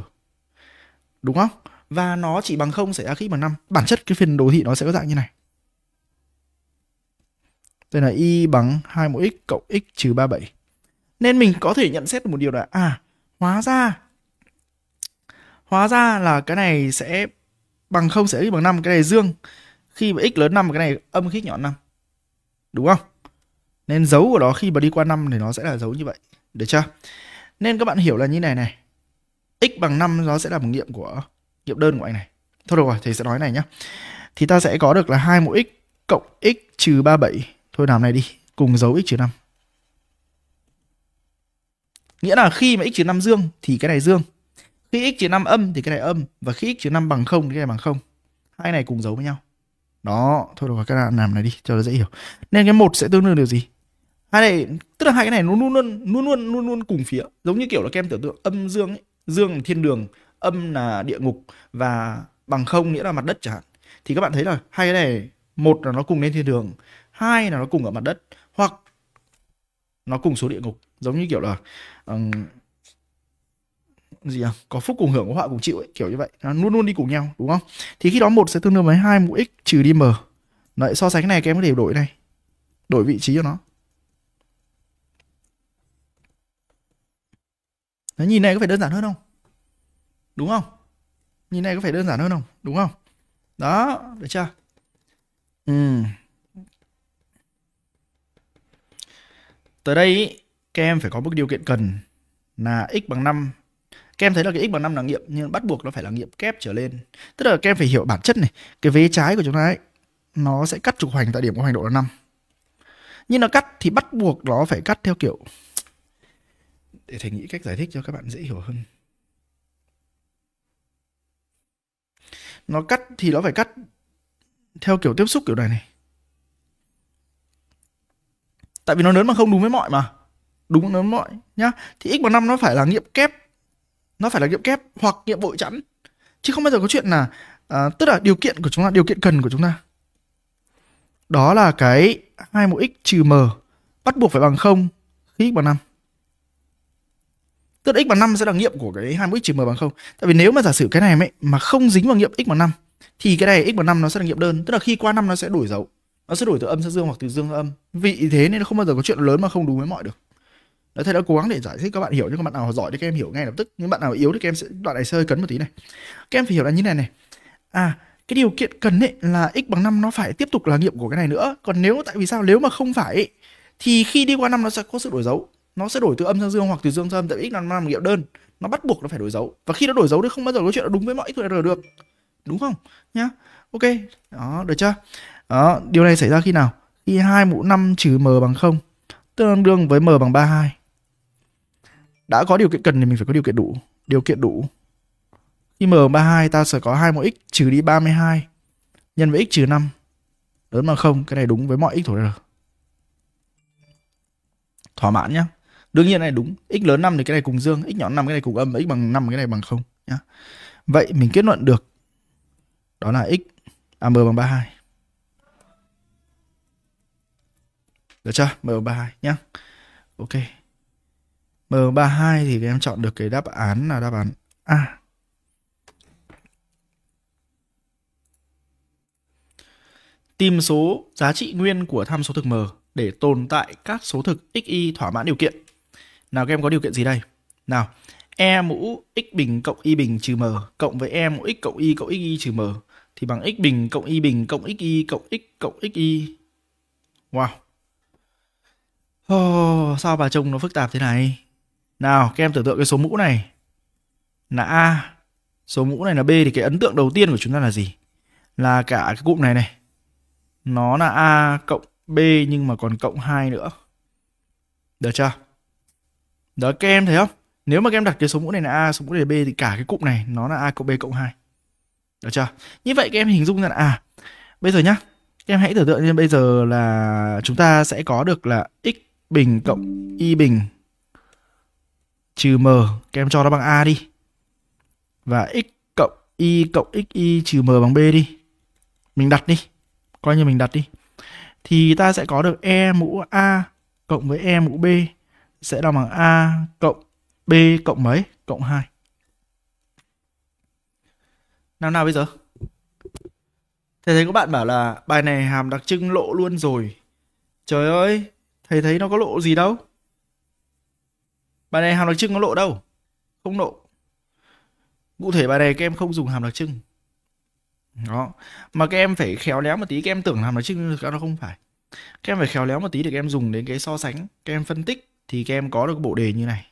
Đúng không? và nó chỉ bằng không xảy ra khi bằng năm bản chất cái phiên đồ thị nó sẽ có dạng như này đây là y bằng 2 mũ x cộng x trừ 37 nên mình có thể nhận xét được một điều là à hóa ra hóa ra là cái này sẽ bằng không ra khi bằng 5 cái này dương khi mà x lớn 5 cái này âm khi nhỏ 5 đúng không nên dấu của nó khi mà đi qua 5 thì nó sẽ là dấu như vậy được chưa nên các bạn hiểu là như này này x bằng 5 nó sẽ là một nghiệm của nghiệm đơn của anh này thôi được rồi thầy sẽ nói này nhá thì ta sẽ có được là 2 mũ x cộng x trừ 37 thôi làm này đi cùng dấu x trừ 5 nghĩa là khi mà x trừ 5 dương thì cái này dương khi x trừ 5 âm thì cái này âm và khi x trừ 5 bằng 0 thì cái này bằng 0 hai này cùng dấu với nhau đó thôi được rồi các bạn làm này đi cho nó dễ hiểu nên cái một sẽ tương đương điều gì hai này tức là hai cái này nó luôn luôn luôn luôn luôn luôn cùng phía giống như kiểu là kem tưởng tượng âm dương ấy. dương thiên đường âm là địa ngục và bằng không nghĩa là mặt đất chẳng hạn thì các bạn thấy là hai cái này một là nó cùng lên thiên đường hai là nó cùng ở mặt đất hoặc nó cùng số địa ngục giống như kiểu là um, gì à có phúc cùng hưởng có họa cùng chịu ấy, kiểu như vậy nó luôn luôn đi cùng nhau đúng không thì khi đó một sẽ tương đương với hai mũ x trừ đi m lại so sánh cái này các em có thể đổi này đổi vị trí cho nó Đấy, nhìn này có phải đơn giản hơn không Đúng không? Nhìn này có phải đơn giản hơn không? Đúng không? Đó, được chưa? Ừ. Tới đây các em phải có một điều kiện cần là x bằng 5. Các em thấy là cái x bằng 5 là nghiệm nhưng bắt buộc nó phải là nghiệm kép trở lên. Tức là các em phải hiểu bản chất này, cái vế trái của chúng ta ấy nó sẽ cắt trục hoành tại điểm có hoành độ là 5. Nhưng nó cắt thì bắt buộc nó phải cắt theo kiểu để thầy nghĩ cách giải thích cho các bạn dễ hiểu hơn. nó cắt thì nó phải cắt theo kiểu tiếp xúc kiểu này này tại vì nó lớn mà không đúng với mọi mà đúng với mọi nhá thì x bằng năm nó phải là nghiệm kép nó phải là nghiệm kép hoặc nghiệm bội chẵn chứ không bao giờ có chuyện là à, tức là điều kiện của chúng ta điều kiện cần của chúng ta đó là cái hai mũ x trừ m bắt buộc phải bằng không khi x bằng năm Tức là x bằng 5 sẽ là nghiệm của cái hàm x trừ m bằng 0. Tại vì nếu mà giả sử cái này ấy, mà không dính vào nghiệm x bằng 5 thì cái này x bằng 5 nó sẽ là nghiệm đơn, tức là khi qua 5 nó sẽ đổi dấu. Nó sẽ đổi từ âm sang dương hoặc từ dương sang âm. Vì thế nên nó không bao giờ có chuyện lớn mà không đúng với mọi được. Đấy, thầy đã cố gắng để giải thích các bạn hiểu cho các bạn nào giỏi thì các em hiểu ngay lập tức nhưng bạn nào yếu thì các em sẽ đoạn này sẽ hơi cấn một tí này các em phải hiểu là như này này à cái điều kiện cần ấy là x bằng 5 nó phải tiếp tục là nghiệm của cái này nữa còn nếu tại vì sao nếu mà không phải ấy, thì khi đi qua năm nó sẽ có sự đổi dấu nó sẽ đổi từ âm sang dương hoặc từ dương sang âm tại x là làm nghiệm đơn nó bắt buộc nó phải đổi dấu và khi nó đổi dấu thì không bao giờ có chuyện là đúng với mọi x r được đúng không nhá ok đó được chưa đó điều này xảy ra khi nào khi hai mũ năm trừ m bằng không tương đương với m bằng ba hai đã có điều kiện cần thì mình phải có điều kiện đủ điều kiện đủ khi m bằng hai ta sẽ có hai mũ x trừ đi 32 nhân với x trừ năm lớn bằng không cái này đúng với mọi x thuộc r thỏa mãn nhé đương nhiên này đúng x lớn 5 thì cái này cùng dương x nhỏ 5 cái này cùng âm x bằng 5 cái này bằng không nhá vậy mình kết luận được đó là x à m bằng 32 được chưa m bằng 32 nhá ok m bằng 32 thì em chọn được cái đáp án là đáp án a tìm số giá trị nguyên của tham số thực m để tồn tại các số thực xy thỏa mãn điều kiện nào các em có điều kiện gì đây? Nào, e mũ x bình cộng y bình trừ m cộng với e mũ x cộng y cộng x y trừ m thì bằng x bình cộng y bình cộng x y cộng x cộng x y. Wow. Oh, sao bà trông nó phức tạp thế này? Nào, các em tưởng tượng cái số mũ này là A, số mũ này là B thì cái ấn tượng đầu tiên của chúng ta là gì? Là cả cái cụm này này. Nó là A cộng B nhưng mà còn cộng 2 nữa. Được chưa? Đó các em thấy không? Nếu mà các em đặt cái số mũ này là A, số mũ này là B thì cả cái cụm này nó là A cộng B cộng 2. Được chưa? Như vậy các em hình dung ra là à bây giờ nhá, các em hãy tưởng tượng như bây giờ là chúng ta sẽ có được là x bình cộng y bình trừ m, các em cho nó bằng A đi. Và x cộng y cộng x y trừ m bằng B đi. Mình đặt đi. Coi như mình đặt đi. Thì ta sẽ có được e mũ A cộng với e mũ B sẽ đo bằng A cộng B cộng mấy? Cộng 2. Nào nào bây giờ? Thầy thấy các bạn bảo là bài này hàm đặc trưng lộ luôn rồi. Trời ơi, thầy thấy nó có lộ gì đâu. Bài này hàm đặc trưng có lộ đâu. Không lộ. Cụ thể bài này các em không dùng hàm đặc trưng. Đó. Mà các em phải khéo léo một tí, các em tưởng hàm đặc trưng nhưng thực ra nó không phải. Các em phải khéo léo một tí để các em dùng đến cái so sánh, các em phân tích thì các em có được bộ đề như này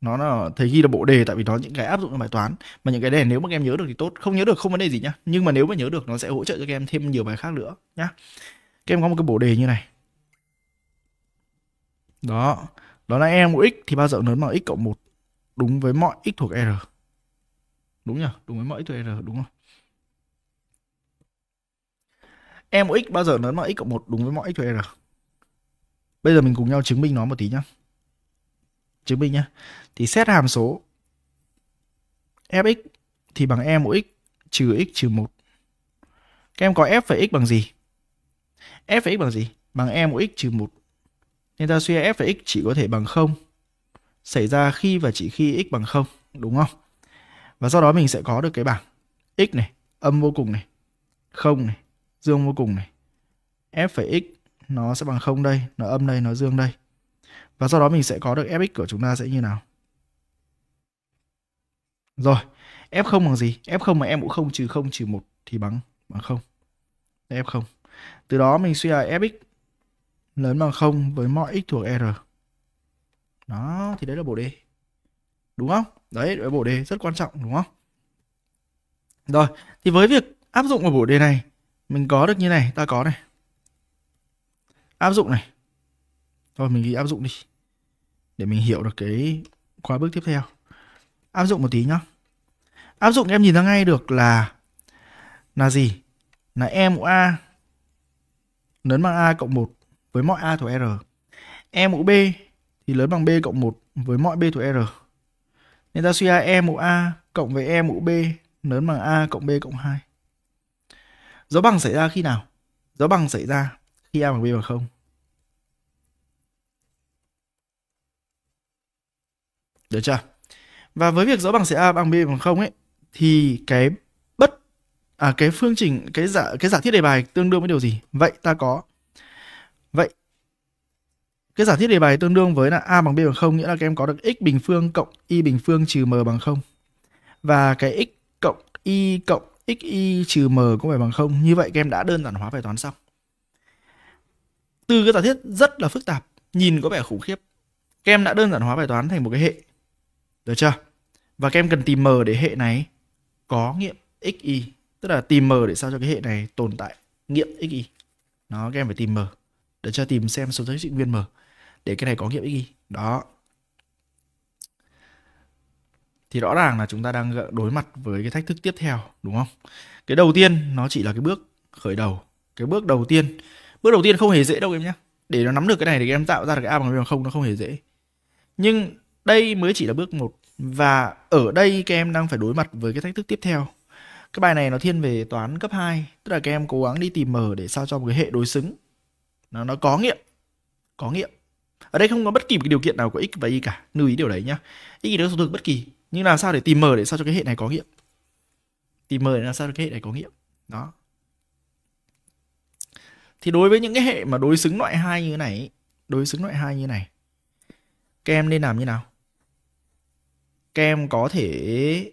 nó là thầy ghi là bộ đề tại vì nó những cái áp dụng trong bài toán mà những cái đề nếu mà các em nhớ được thì tốt không nhớ được không vấn đề gì nhá nhưng mà nếu mà nhớ được nó sẽ hỗ trợ cho các em thêm nhiều bài khác nữa nhá các em có một cái bộ đề như này đó đó là em của x thì bao giờ lớn bằng x cộng 1 đúng với mọi x thuộc r đúng nhỉ đúng với mọi x thuộc r đúng không em của x bao giờ lớn bằng x cộng 1 đúng với mọi x thuộc r bây giờ mình cùng nhau chứng minh nó một tí nhá chứng minh nhá thì xét hàm số fx thì bằng e mũ x trừ x trừ 1 các em có f phải x bằng gì f phải x bằng gì bằng e mũ x trừ 1 nên ta suy f phải x chỉ có thể bằng 0 xảy ra khi và chỉ khi x bằng 0 đúng không và do đó mình sẽ có được cái bảng x này âm vô cùng này 0 này dương vô cùng này f phải x nó sẽ bằng 0 đây nó âm đây nó dương đây và sau đó mình sẽ có được fx của chúng ta sẽ như nào rồi f0 bằng gì f0 mà em mũ 0 trừ 0 trừ 1 thì bằng bằng 0 f0 từ đó mình suy ra fx lớn bằng 0 với mọi x thuộc r đó thì đấy là bộ đề đúng không đấy là bộ đề rất quan trọng đúng không rồi thì với việc áp dụng vào bộ đề này mình có được như này ta có này áp dụng này thôi mình ghi áp dụng đi để mình hiểu được cái khóa bước tiếp theo áp dụng một tí nhá áp dụng em nhìn ra ngay được là là gì là e mũ a lớn bằng a cộng 1 với mọi a thuộc r e mũ b thì lớn bằng b cộng 1 với mọi b thuộc r nên ta suy ra e mũ a cộng với e mũ b lớn bằng a cộng b cộng 2 dấu bằng xảy ra khi nào dấu bằng xảy ra khi a bằng b bằng không Được chưa? Và với việc dỡ bằng sẽ A bằng B bằng không ấy thì cái bất à cái phương trình cái giả cái giả thiết đề bài tương đương với điều gì? Vậy ta có Vậy cái giả thiết đề bài tương đương với là A bằng B bằng không nghĩa là các em có được x bình phương cộng y bình phương trừ m bằng không Và cái x cộng y cộng xy trừ m cũng phải bằng không Như vậy các em đã đơn giản hóa bài toán xong. Từ cái giả thiết rất là phức tạp, nhìn có vẻ khủng khiếp. Các em đã đơn giản hóa bài toán thành một cái hệ được chưa? Và các em cần tìm m để hệ này có nghiệm xy. Tức là tìm m để sao cho cái hệ này tồn tại nghiệm xy. Nó các em phải tìm m. Để cho tìm xem số giới trị nguyên m. Để cái này có nghiệm xy. Đó. Thì rõ ràng là chúng ta đang đối mặt với cái thách thức tiếp theo, đúng không? Cái đầu tiên nó chỉ là cái bước khởi đầu. Cái bước đầu tiên. Bước đầu tiên không hề dễ đâu em nhé. Để nó nắm được cái này thì em tạo ra được cái A bằng B bằng không nó không hề dễ. Nhưng đây mới chỉ là bước một và ở đây các em đang phải đối mặt với cái thách thức tiếp theo. Cái bài này nó thiên về toán cấp 2, tức là các em cố gắng đi tìm mở để sao cho một cái hệ đối xứng nó nó có nghiệm, có nghiệm. Ở đây không có bất kỳ một cái điều kiện nào của x và y cả, lưu ý điều đấy nhá. x là số thực bất kỳ, nhưng làm sao để tìm mở để sao cho cái hệ này có nghiệm? Tìm mở để làm sao cho cái hệ này có nghiệm. Đó. Thì đối với những cái hệ mà đối xứng loại hai như thế này, đối xứng loại hai như thế này, các em nên làm như nào? các em có thể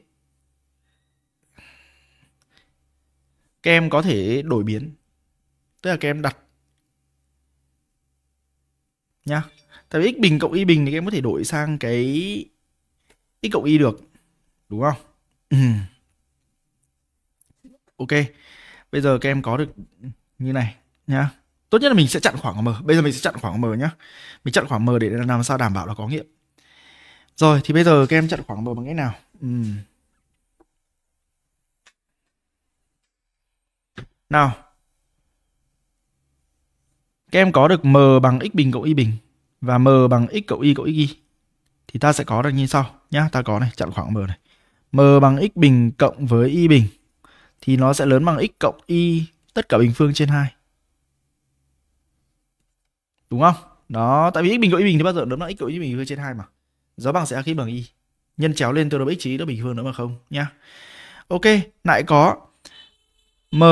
các em có thể đổi biến tức là các em đặt nhá tại vì x bình cộng y bình thì các em có thể đổi sang cái x cộng y được đúng không ok bây giờ các em có được như này nhá tốt nhất là mình sẽ chặn khoảng m bây giờ mình sẽ chặn khoảng m nhá mình chặn khoảng m để làm sao đảm bảo là có nghiệm rồi thì bây giờ các em chặn khoảng vào bằng cách nào? Ừ. Nào. Các em có được m bằng x bình cộng y bình và m bằng x cộng y cộng x y thì ta sẽ có được như sau nhá, ta có này, chặn khoảng m này. m bằng x bình cộng với y bình thì nó sẽ lớn bằng x cộng y tất cả bình phương trên 2. Đúng không? Đó, tại vì x bình cộng y bình thì bao giờ lớn bằng x cộng y bình phương trên 2 mà. Giá bằng sẽ khi bằng y. Nhân chéo lên từ được x chỉ đó bình phương nữa mà không nhá. Ok, lại có m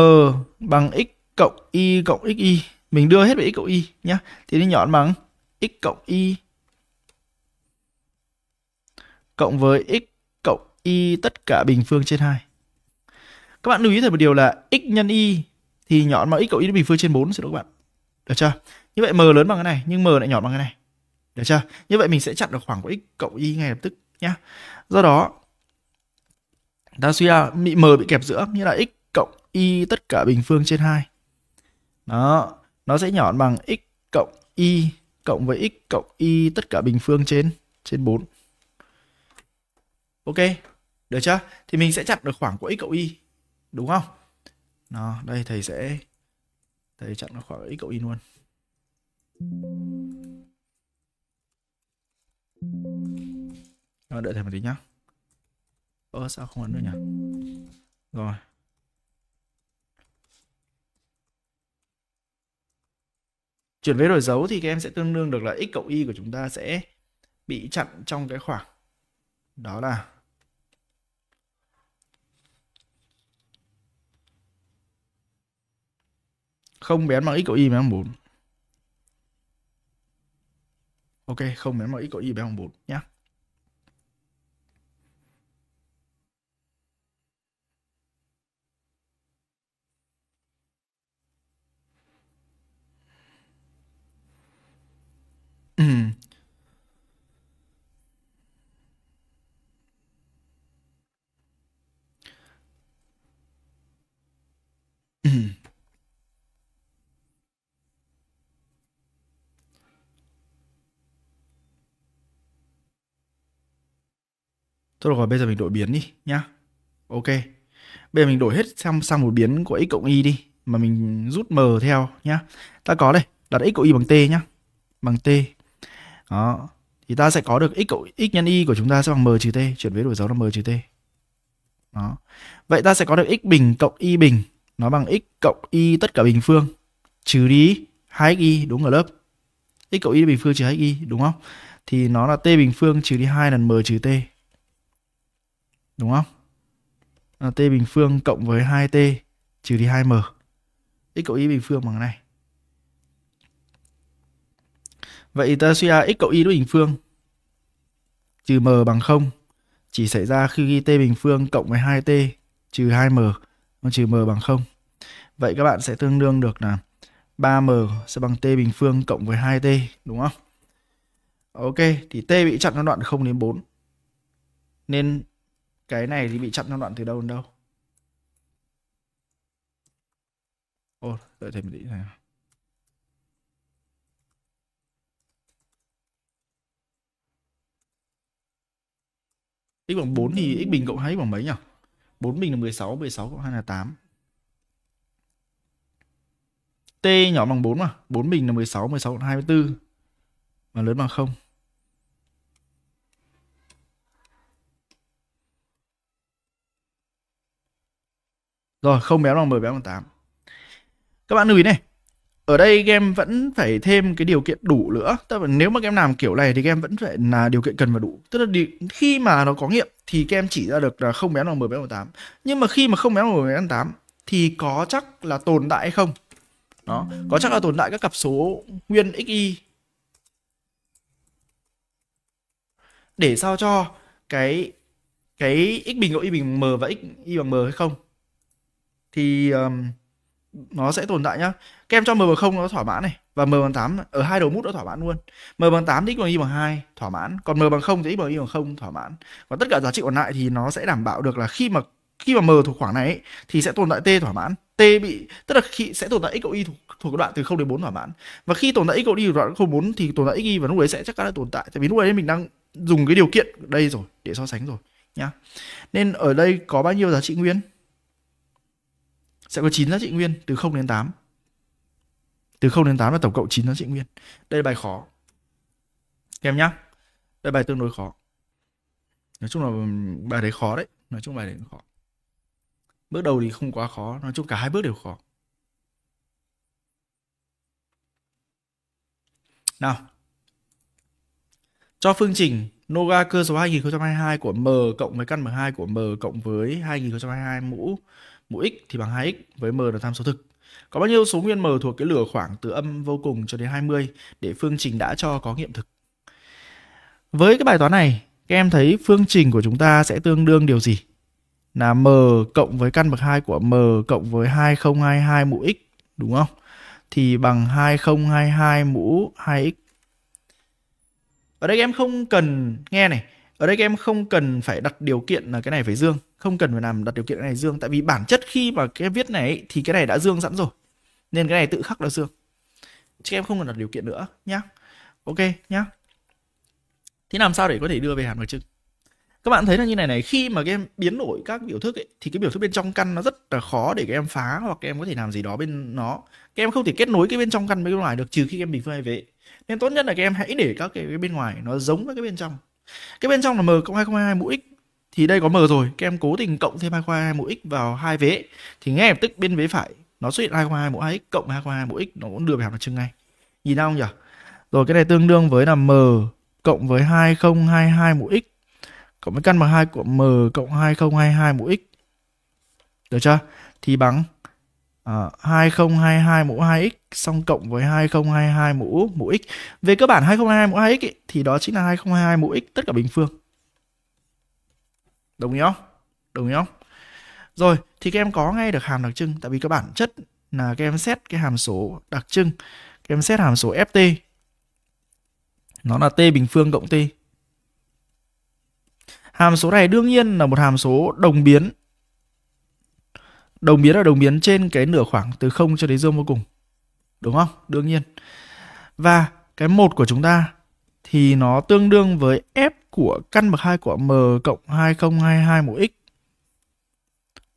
bằng x cộng y cộng x y. Mình đưa hết về x cộng y nhá. Thì nó nhọn bằng x cộng y cộng với x cộng y tất cả bình phương trên 2. Các bạn lưu ý thêm một điều là x nhân y thì nhỏ bằng x cộng y bình phương trên 4 sẽ đúng các bạn. Được chưa? Như vậy m lớn bằng cái này nhưng m lại nhỏ bằng cái này. Được chưa? Như vậy mình sẽ chặn được khoảng của x cộng y ngay lập tức nhé. Do đó, ta suy ra bị m bị kẹp giữa, nghĩa là x cộng y tất cả bình phương trên 2. Đó, nó sẽ nhỏ bằng x cộng y cộng với x cộng y tất cả bình phương trên trên 4. Ok, được chưa? Thì mình sẽ chặn được khoảng của x cộng y, đúng không? Đó, đây thầy sẽ thầy chặn được khoảng x cộng y luôn. Rồi ờ, đợi thêm một tí nhá. Ơ sao không ấn được nhỉ? Rồi. Chuyển vế đổi dấu thì các em sẽ tương đương được là x cộng y của chúng ta sẽ bị chặn trong cái khoảng đó là không bén bằng x cộng y bằng 4 ok không ném vào x có gì bé bằng bốn nhé Ừ. Mm. Thôi được rồi, bây giờ mình đổi biến đi nhá. Ok. Bây giờ mình đổi hết sang sang một biến của x cộng y đi mà mình rút m theo nhá. Ta có đây, đặt x cộng y bằng t nhá. Bằng t. Đó. Thì ta sẽ có được x cộng x nhân y của chúng ta sẽ bằng m trừ t, chuyển vế đổi dấu là m trừ t. Đó. Vậy ta sẽ có được x bình cộng y bình nó bằng x cộng y tất cả bình phương trừ đi 2xy đúng ở lớp. x cộng y bình phương trừ 2xy đúng không? Thì nó là t bình phương trừ đi 2 lần m trừ t đúng không? À, t bình phương cộng với 2t trừ đi 2m. x cộng y bình phương bằng này. Vậy ta suy ra x cộng y đối bình phương trừ m bằng 0 chỉ xảy ra khi ghi t bình phương cộng với 2t trừ 2m trừ m bằng 0. Vậy các bạn sẽ tương đương được là 3m sẽ bằng t bình phương cộng với 2t đúng không? Ok, thì t bị chặn trong đoạn 0 đến 4. Nên cái này thì bị chặn trong đoạn từ đâu đến đâu ô đợi thêm một tí này x bằng 4 thì x bình cộng 2 x bằng mấy nhỉ 4 bình là 16 16 cộng 2 là 8 t nhỏ bằng 4 mà 4 bình là 16 16 cộng 24 mà lớn bằng 0 Rồi, không bé bằng 10 bé bằng 8. Các bạn lưu ý này. Ở đây game vẫn phải thêm cái điều kiện đủ nữa. Tức là nếu mà game làm kiểu này thì game vẫn phải là điều kiện cần và đủ. Tức là khi mà nó có nghiệm thì game chỉ ra được là không bé bằng 10 bé bằng 8. Nhưng mà khi mà không bé bằng 10 bé bằng 8 thì có chắc là tồn tại hay không? Đó, có chắc là tồn tại các cặp số nguyên xy để sao cho cái cái x bình cộng y bình m và x y bằng m hay không thì um, nó sẽ tồn tại nhá kem cho m bằng không nó thỏa mãn này và m bằng 8 ở hai đầu mút nó thỏa mãn luôn m bằng 8 thì x bằng y bằng 2 thỏa mãn còn m bằng 0 thì x bằng y bằng 0 thỏa mãn và tất cả giá trị còn lại thì nó sẽ đảm bảo được là khi mà khi mà m thuộc khoảng này ấy, thì sẽ tồn tại t thỏa mãn t bị tức là khi sẽ tồn tại x cộng y thuộc, thuộc đoạn từ 0 đến 4 thỏa mãn và khi tồn tại x cộng y thuộc đoạn 0 4 thì tồn tại x y và lúc đấy sẽ chắc chắn là tồn tại tại vì lúc đấy mình đang dùng cái điều kiện đây rồi để so sánh rồi nhá nên ở đây có bao nhiêu giá trị nguyên sẽ có 9 giá trị nguyên từ 0 đến 8. Từ 0 đến 8 là tổng cộng 9 giá trị nguyên. Đây là bài khó. em nhá. Đây là bài tương đối khó. Nói chung là bài đấy khó đấy. Nói chung bài đấy khó. Bước đầu thì không quá khó. Nói chung cả hai bước đều khó. Nào. Cho phương trình Noga cơ số 2022 của M cộng với căn bậc 2 của M cộng với 2022 mũ mũ x thì bằng 2x với m là tham số thực. Có bao nhiêu số nguyên m thuộc cái lửa khoảng từ âm vô cùng cho đến 20 để phương trình đã cho có nghiệm thực. Với cái bài toán này, các em thấy phương trình của chúng ta sẽ tương đương điều gì? Là m cộng với căn bậc 2 của m cộng với 2022 mũ x đúng không? Thì bằng 2022 mũ 2x. Ở đây các em không cần nghe này, ở đây các em không cần phải đặt điều kiện là cái này phải dương không cần phải làm đặt điều kiện này dương tại vì bản chất khi mà cái viết này ấy, thì cái này đã dương sẵn rồi nên cái này tự khắc là dương chứ em không cần đặt điều kiện nữa nhá ok nhá thế làm sao để có thể đưa về hàm đặc trưng các bạn thấy là như này này khi mà các em biến đổi các biểu thức ấy, thì cái biểu thức bên trong căn nó rất là khó để các em phá hoặc các em có thể làm gì đó bên nó các em không thể kết nối cái bên trong căn với bên ngoài được trừ khi các em bình phương hay vế nên tốt nhất là các em hãy để các cái, bên ngoài nó giống với cái bên trong cái bên trong là m cộng hai mũ x thì đây có m rồi các em cố tình cộng thêm 2 khoa 2 mũ x vào hai vế thì ngay lập tức bên vế phải nó xuất hiện 2 khoa 2 mũ 2x cộng 2 khoa 2 mũ x nó cũng đưa về hàm đặc trưng ngay nhìn ra không nhỉ rồi cái này tương đương với là m cộng với 2022 mũ x cộng với căn bằng hai của m cộng 2022 mũ x được chưa thì bằng à, 2022 mũ 2x xong cộng với 2022 mũ mũ x về cơ bản 2022 mũ 2x thì đó chính là 2022 mũ x tất cả bình phương đúng ý không? Đồng không? Rồi, thì các em có ngay được hàm đặc trưng tại vì các bản chất là các em xét cái hàm số đặc trưng. Các em xét hàm số ft. Nó là t bình phương cộng t. Hàm số này đương nhiên là một hàm số đồng biến. Đồng biến là đồng biến trên cái nửa khoảng từ 0 cho đến dương vô cùng. Đúng không? Đương nhiên. Và cái một của chúng ta thì nó tương đương với f của căn bậc 2 của m cộng 2022 mũ x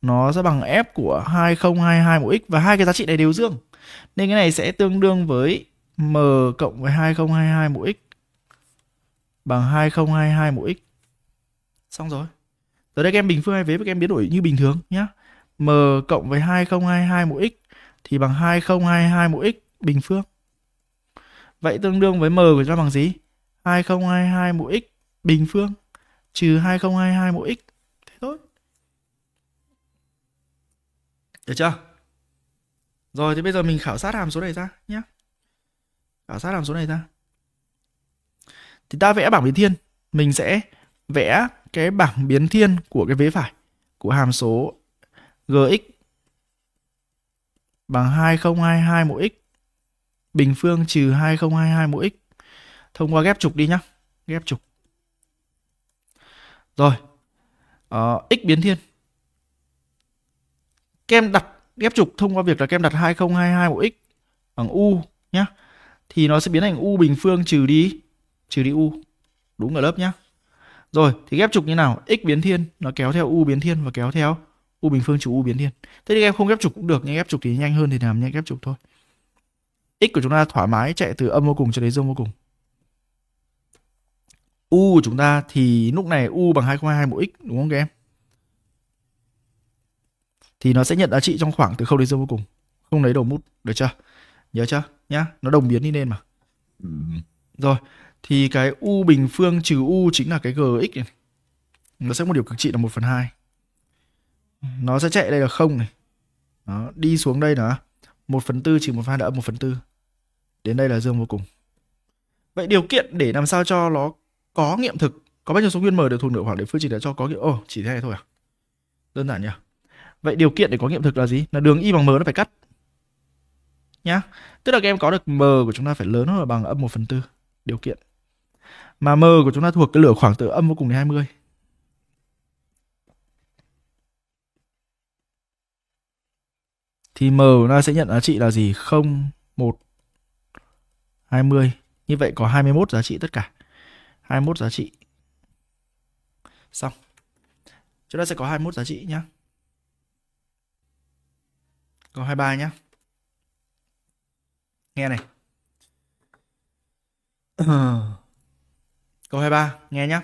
nó sẽ bằng f của 2022 mũ x và hai cái giá trị này đều dương. Nên cái này sẽ tương đương với m cộng với 2022 mũ x bằng 2022 mũ x. Xong rồi. Tới đây các em bình phương hai vế với các em biến đổi như bình thường nhé. m cộng với 2022 mũ x thì bằng 2022 mũ x bình phương. Vậy tương đương với m của chúng ta bằng gì? 2022 mũ x bình phương trừ 2022 mũ x thế thôi được chưa rồi thì bây giờ mình khảo sát hàm số này ra nhé khảo sát hàm số này ra thì ta vẽ bảng biến thiên mình sẽ vẽ cái bảng biến thiên của cái vế phải của hàm số gx bằng 2022 mũ x bình phương trừ 2022 mũ x thông qua ghép trục đi nhá ghép trục rồi, uh, x biến thiên. Kem đặt ghép trục thông qua việc là kem đặt 2022 của x bằng u nhá. Thì nó sẽ biến thành u bình phương trừ đi trừ đi u. Đúng ở lớp nhá. Rồi, thì ghép trục như nào? x biến thiên nó kéo theo u biến thiên và kéo theo u bình phương trừ u biến thiên. Thế thì em không ghép trục cũng được, nhưng ghép trục thì nhanh hơn thì làm nhanh ghép trục thôi. x của chúng ta thoải mái chạy từ âm vô cùng cho đến dương vô cùng. U của chúng ta thì lúc này U bằng 2 không 2 mũ x đúng không các em? Thì nó sẽ nhận giá trị trong khoảng từ 0 đến dương vô cùng. Không lấy đầu mút, được chưa? Nhớ chưa? Nhá, nó đồng biến đi lên mà. Rồi, thì cái U bình phương trừ U chính là cái GX này. Nó sẽ một điều cực trị là 1 phần 2. Nó sẽ chạy đây là 0 này. Đó, đi xuống đây là 1 phần 4 trừ 1 phần 2 là âm 1 phần 4. Đến đây là dương vô cùng. Vậy điều kiện để làm sao cho nó có nghiệm thực có bao nhiêu số nguyên m được thuộc nửa khoảng để phương trình đã cho có nghiệm ồ chỉ thế này thôi à đơn giản nhỉ vậy điều kiện để có nghiệm thực là gì là đường y bằng m nó phải cắt nhá tức là các em có được m của chúng ta phải lớn hơn bằng âm một phần tư điều kiện mà m của chúng ta thuộc cái lửa khoảng từ âm vô cùng đến 20 thì m của nó sẽ nhận giá trị là gì 0 1 20 như vậy có 21 giá trị tất cả 21 giá trị xong chúng ta sẽ có 21 giá trị nhé có 23 nhé nghe này câu 23 nghe nhé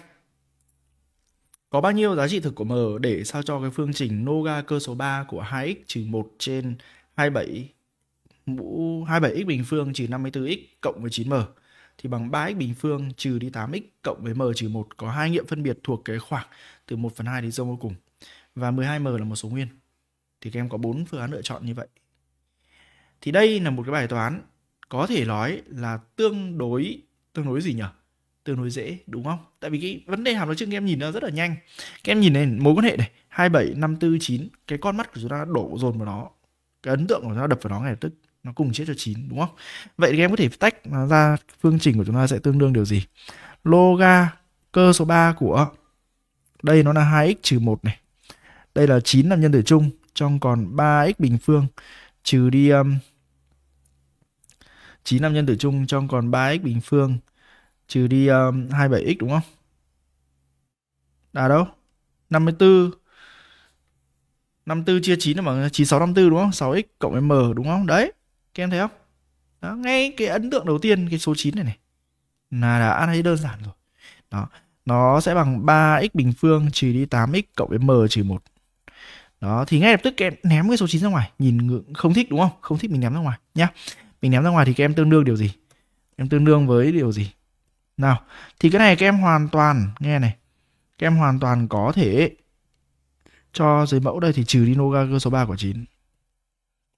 có bao nhiêu giá trị thực của m để sao cho cái phương trình noga cơ số 3 của 2x trừ 1 trên 27 mũ 27x bình phương trừ 54x cộng với 9m thì bằng 3x bình phương trừ đi 8x cộng với m trừ 1 có hai nghiệm phân biệt thuộc cái khoảng từ 1 phần 2 đến dâu vô cùng. Và 12m là một số nguyên. Thì các em có bốn phương án lựa chọn như vậy. Thì đây là một cái bài toán có thể nói là tương đối tương đối gì nhỉ? Tương đối dễ đúng không? Tại vì cái vấn đề hàm nói chung các em nhìn nó rất là nhanh. Các em nhìn này mối quan hệ này 27 549 cái con mắt của chúng ta đổ dồn vào nó. Cái ấn tượng của chúng ta đập vào nó ngay lập tức nó cùng chia cho 9 đúng không? Vậy thì em có thể tách nó ra phương trình của chúng ta sẽ tương đương điều gì? Loga cơ số 3 của đây nó là 2x trừ 1 này. Đây là 9 làm nhân tử chung trong còn 3x bình phương trừ đi um, 9 làm nhân tử chung trong còn 3x bình phương trừ đi um, 27x đúng không? Là đâu? 54 54 chia 9 là bằng 9654 đúng không? 6x cộng với m đúng không? Đấy các em thấy không đó, ngay cái ấn tượng đầu tiên cái số 9 này này là đã thấy đơn giản rồi đó nó sẽ bằng 3x bình phương trừ đi 8x cộng với m trừ 1 đó thì ngay lập tức các em ném cái số 9 ra ngoài nhìn ngưỡng không thích đúng không không thích mình ném ra ngoài nhá mình ném ra ngoài thì các em tương đương điều gì em tương đương với điều gì nào thì cái này các em hoàn toàn nghe này các em hoàn toàn có thể cho dưới mẫu đây thì trừ đi noga cơ số 3 của 9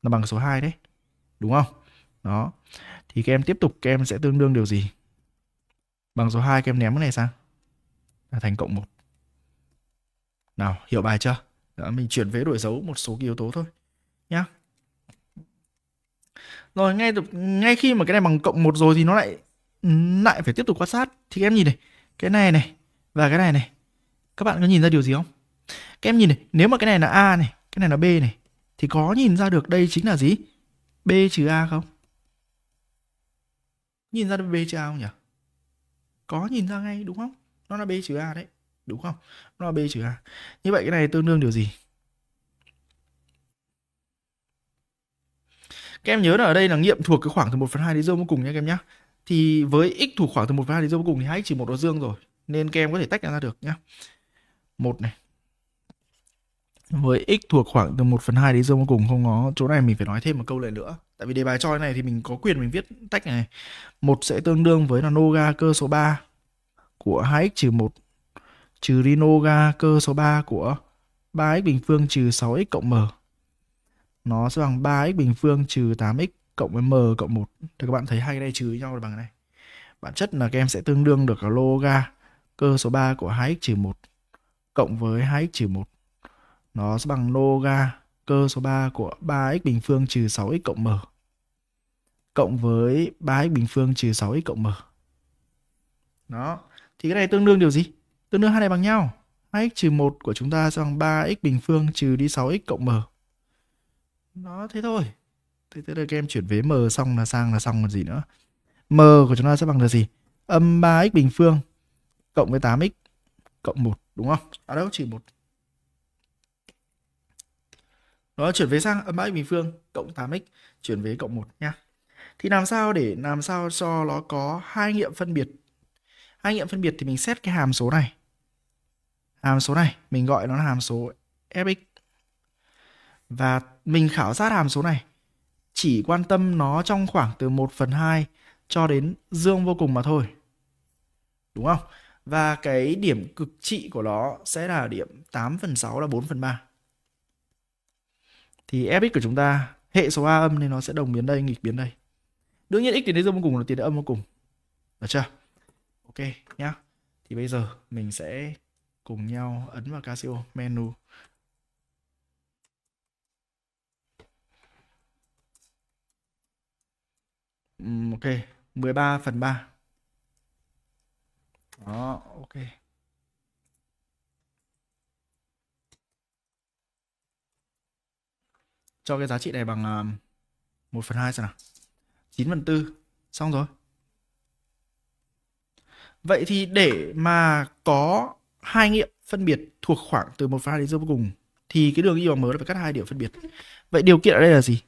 là bằng số 2 đấy đúng không đó thì các em tiếp tục các em sẽ tương đương điều gì bằng số 2 các em ném cái này sang là thành cộng 1 nào hiểu bài chưa đó, mình chuyển vế đổi dấu một số cái yếu tố thôi nhá rồi ngay từ ngay khi mà cái này bằng cộng 1 rồi thì nó lại lại phải tiếp tục quan sát thì các em nhìn này cái này này và cái này này các bạn có nhìn ra điều gì không các em nhìn này nếu mà cái này là a này cái này là b này thì có nhìn ra được đây chính là gì B trừ A không? Nhìn ra được B trừ A không nhỉ? Có nhìn ra ngay đúng không? Nó là B trừ A đấy. Đúng không? Nó là B trừ A. Như vậy cái này tương đương điều gì? Các em nhớ là ở đây là nghiệm thuộc cái khoảng từ 1 phần 2 đến dương vô cùng nha các em nhé. Thì với x thuộc khoảng từ 1 phần 2 đến dương vô cùng thì hãy chỉ một 1 dương rồi. Nên các em có thể tách ra được nhá. 1 này, với x thuộc khoảng từ 1 phần 2 đến dương vô cùng không có chỗ này mình phải nói thêm một câu lời nữa tại vì đề bài cho này thì mình có quyền mình viết tách này một sẽ tương đương với là noga cơ số 3 của 2x trừ 1 trừ đi noga cơ số 3 của 3x bình phương trừ 6x cộng m nó sẽ bằng 3x bình phương trừ 8x cộng với m cộng 1 thì các bạn thấy hai cái này trừ với nhau là bằng này bản chất là các em sẽ tương đương được là loga cơ số 3 của 2x trừ 1 cộng với 2x trừ 1 nó sẽ bằng loga cơ số 3 của 3x bình phương trừ 6x cộng m cộng với 3x bình phương trừ 6x cộng m. Đó. Thì cái này tương đương điều gì? Tương đương hai này bằng nhau. 2x trừ 1 của chúng ta sẽ bằng 3x bình phương trừ đi 6x cộng m. Nó thế thôi. Thế tới là các em chuyển vế m xong là sang là xong còn gì nữa. m của chúng ta sẽ bằng là gì? Âm 3x bình phương cộng với 8x cộng 1 đúng không? À đâu chỉ 1 nó chuyển về sang âm mã bình phương cộng 8x chuyển về cộng 1 nha thì làm sao để làm sao cho nó có hai nghiệm phân biệt hai nghiệm phân biệt thì mình xét cái hàm số này hàm số này mình gọi nó là hàm số fx và mình khảo sát hàm số này chỉ quan tâm nó trong khoảng từ 1 phần 2 cho đến dương vô cùng mà thôi đúng không và cái điểm cực trị của nó sẽ là điểm 8 phần 6 là 4 phần 3 thì fx của chúng ta hệ số a âm nên nó sẽ đồng biến đây nghịch biến đây đương nhiên x đến đến dương vô cùng là tiền đến âm vô cùng được chưa ok nhá thì bây giờ mình sẽ cùng nhau ấn vào Casio menu ừ, ok 13 phần 3 đó ok cho cái giá trị này bằng 1 à, phần 2 xem nào 9 phần 4 xong rồi Vậy thì để mà có hai nghiệm phân biệt thuộc khoảng từ 1 phần 2 đến dương vô cùng thì cái đường y bằng m phải cắt hai điểm phân biệt. Vậy điều kiện ở đây là gì?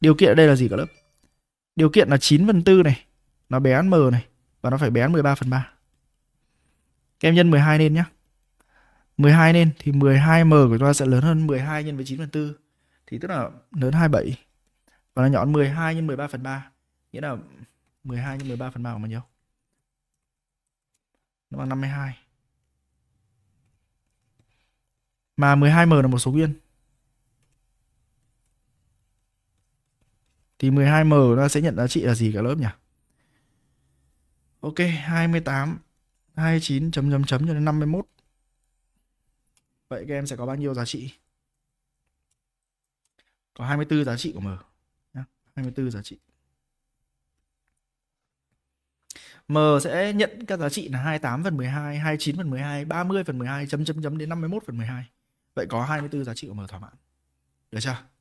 Điều kiện ở đây là gì cả lớp? Điều kiện là 9 phần 4 này, nó bé hơn m này và nó phải bé hơn 13 phần 3. Các em nhân 12 lên nhá. 12 lên thì 12m của chúng ta sẽ lớn hơn 12 nhân với 9 phần 4 thì tức là lớn 27 và nó nhỏ hơn 12 nhân 13 phần 3 nghĩa là 12 nhân 13 phần 3 bằng bao nhiêu nó bằng 52 mà 12m là một số nguyên thì 12m nó sẽ nhận giá trị là gì cả lớp nhỉ Ok 28 29 chấm chấm chấm cho đến 51 Vậy các em sẽ có bao nhiêu giá trị? có 24 giá trị của M nhá, 24 giá trị. M sẽ nhận các giá trị là 28 phần 12, 29 phần 12, 30 phần 12, chấm chấm chấm đến 51 phần 12. Vậy có 24 giá trị của M thỏa mãn. Được chưa?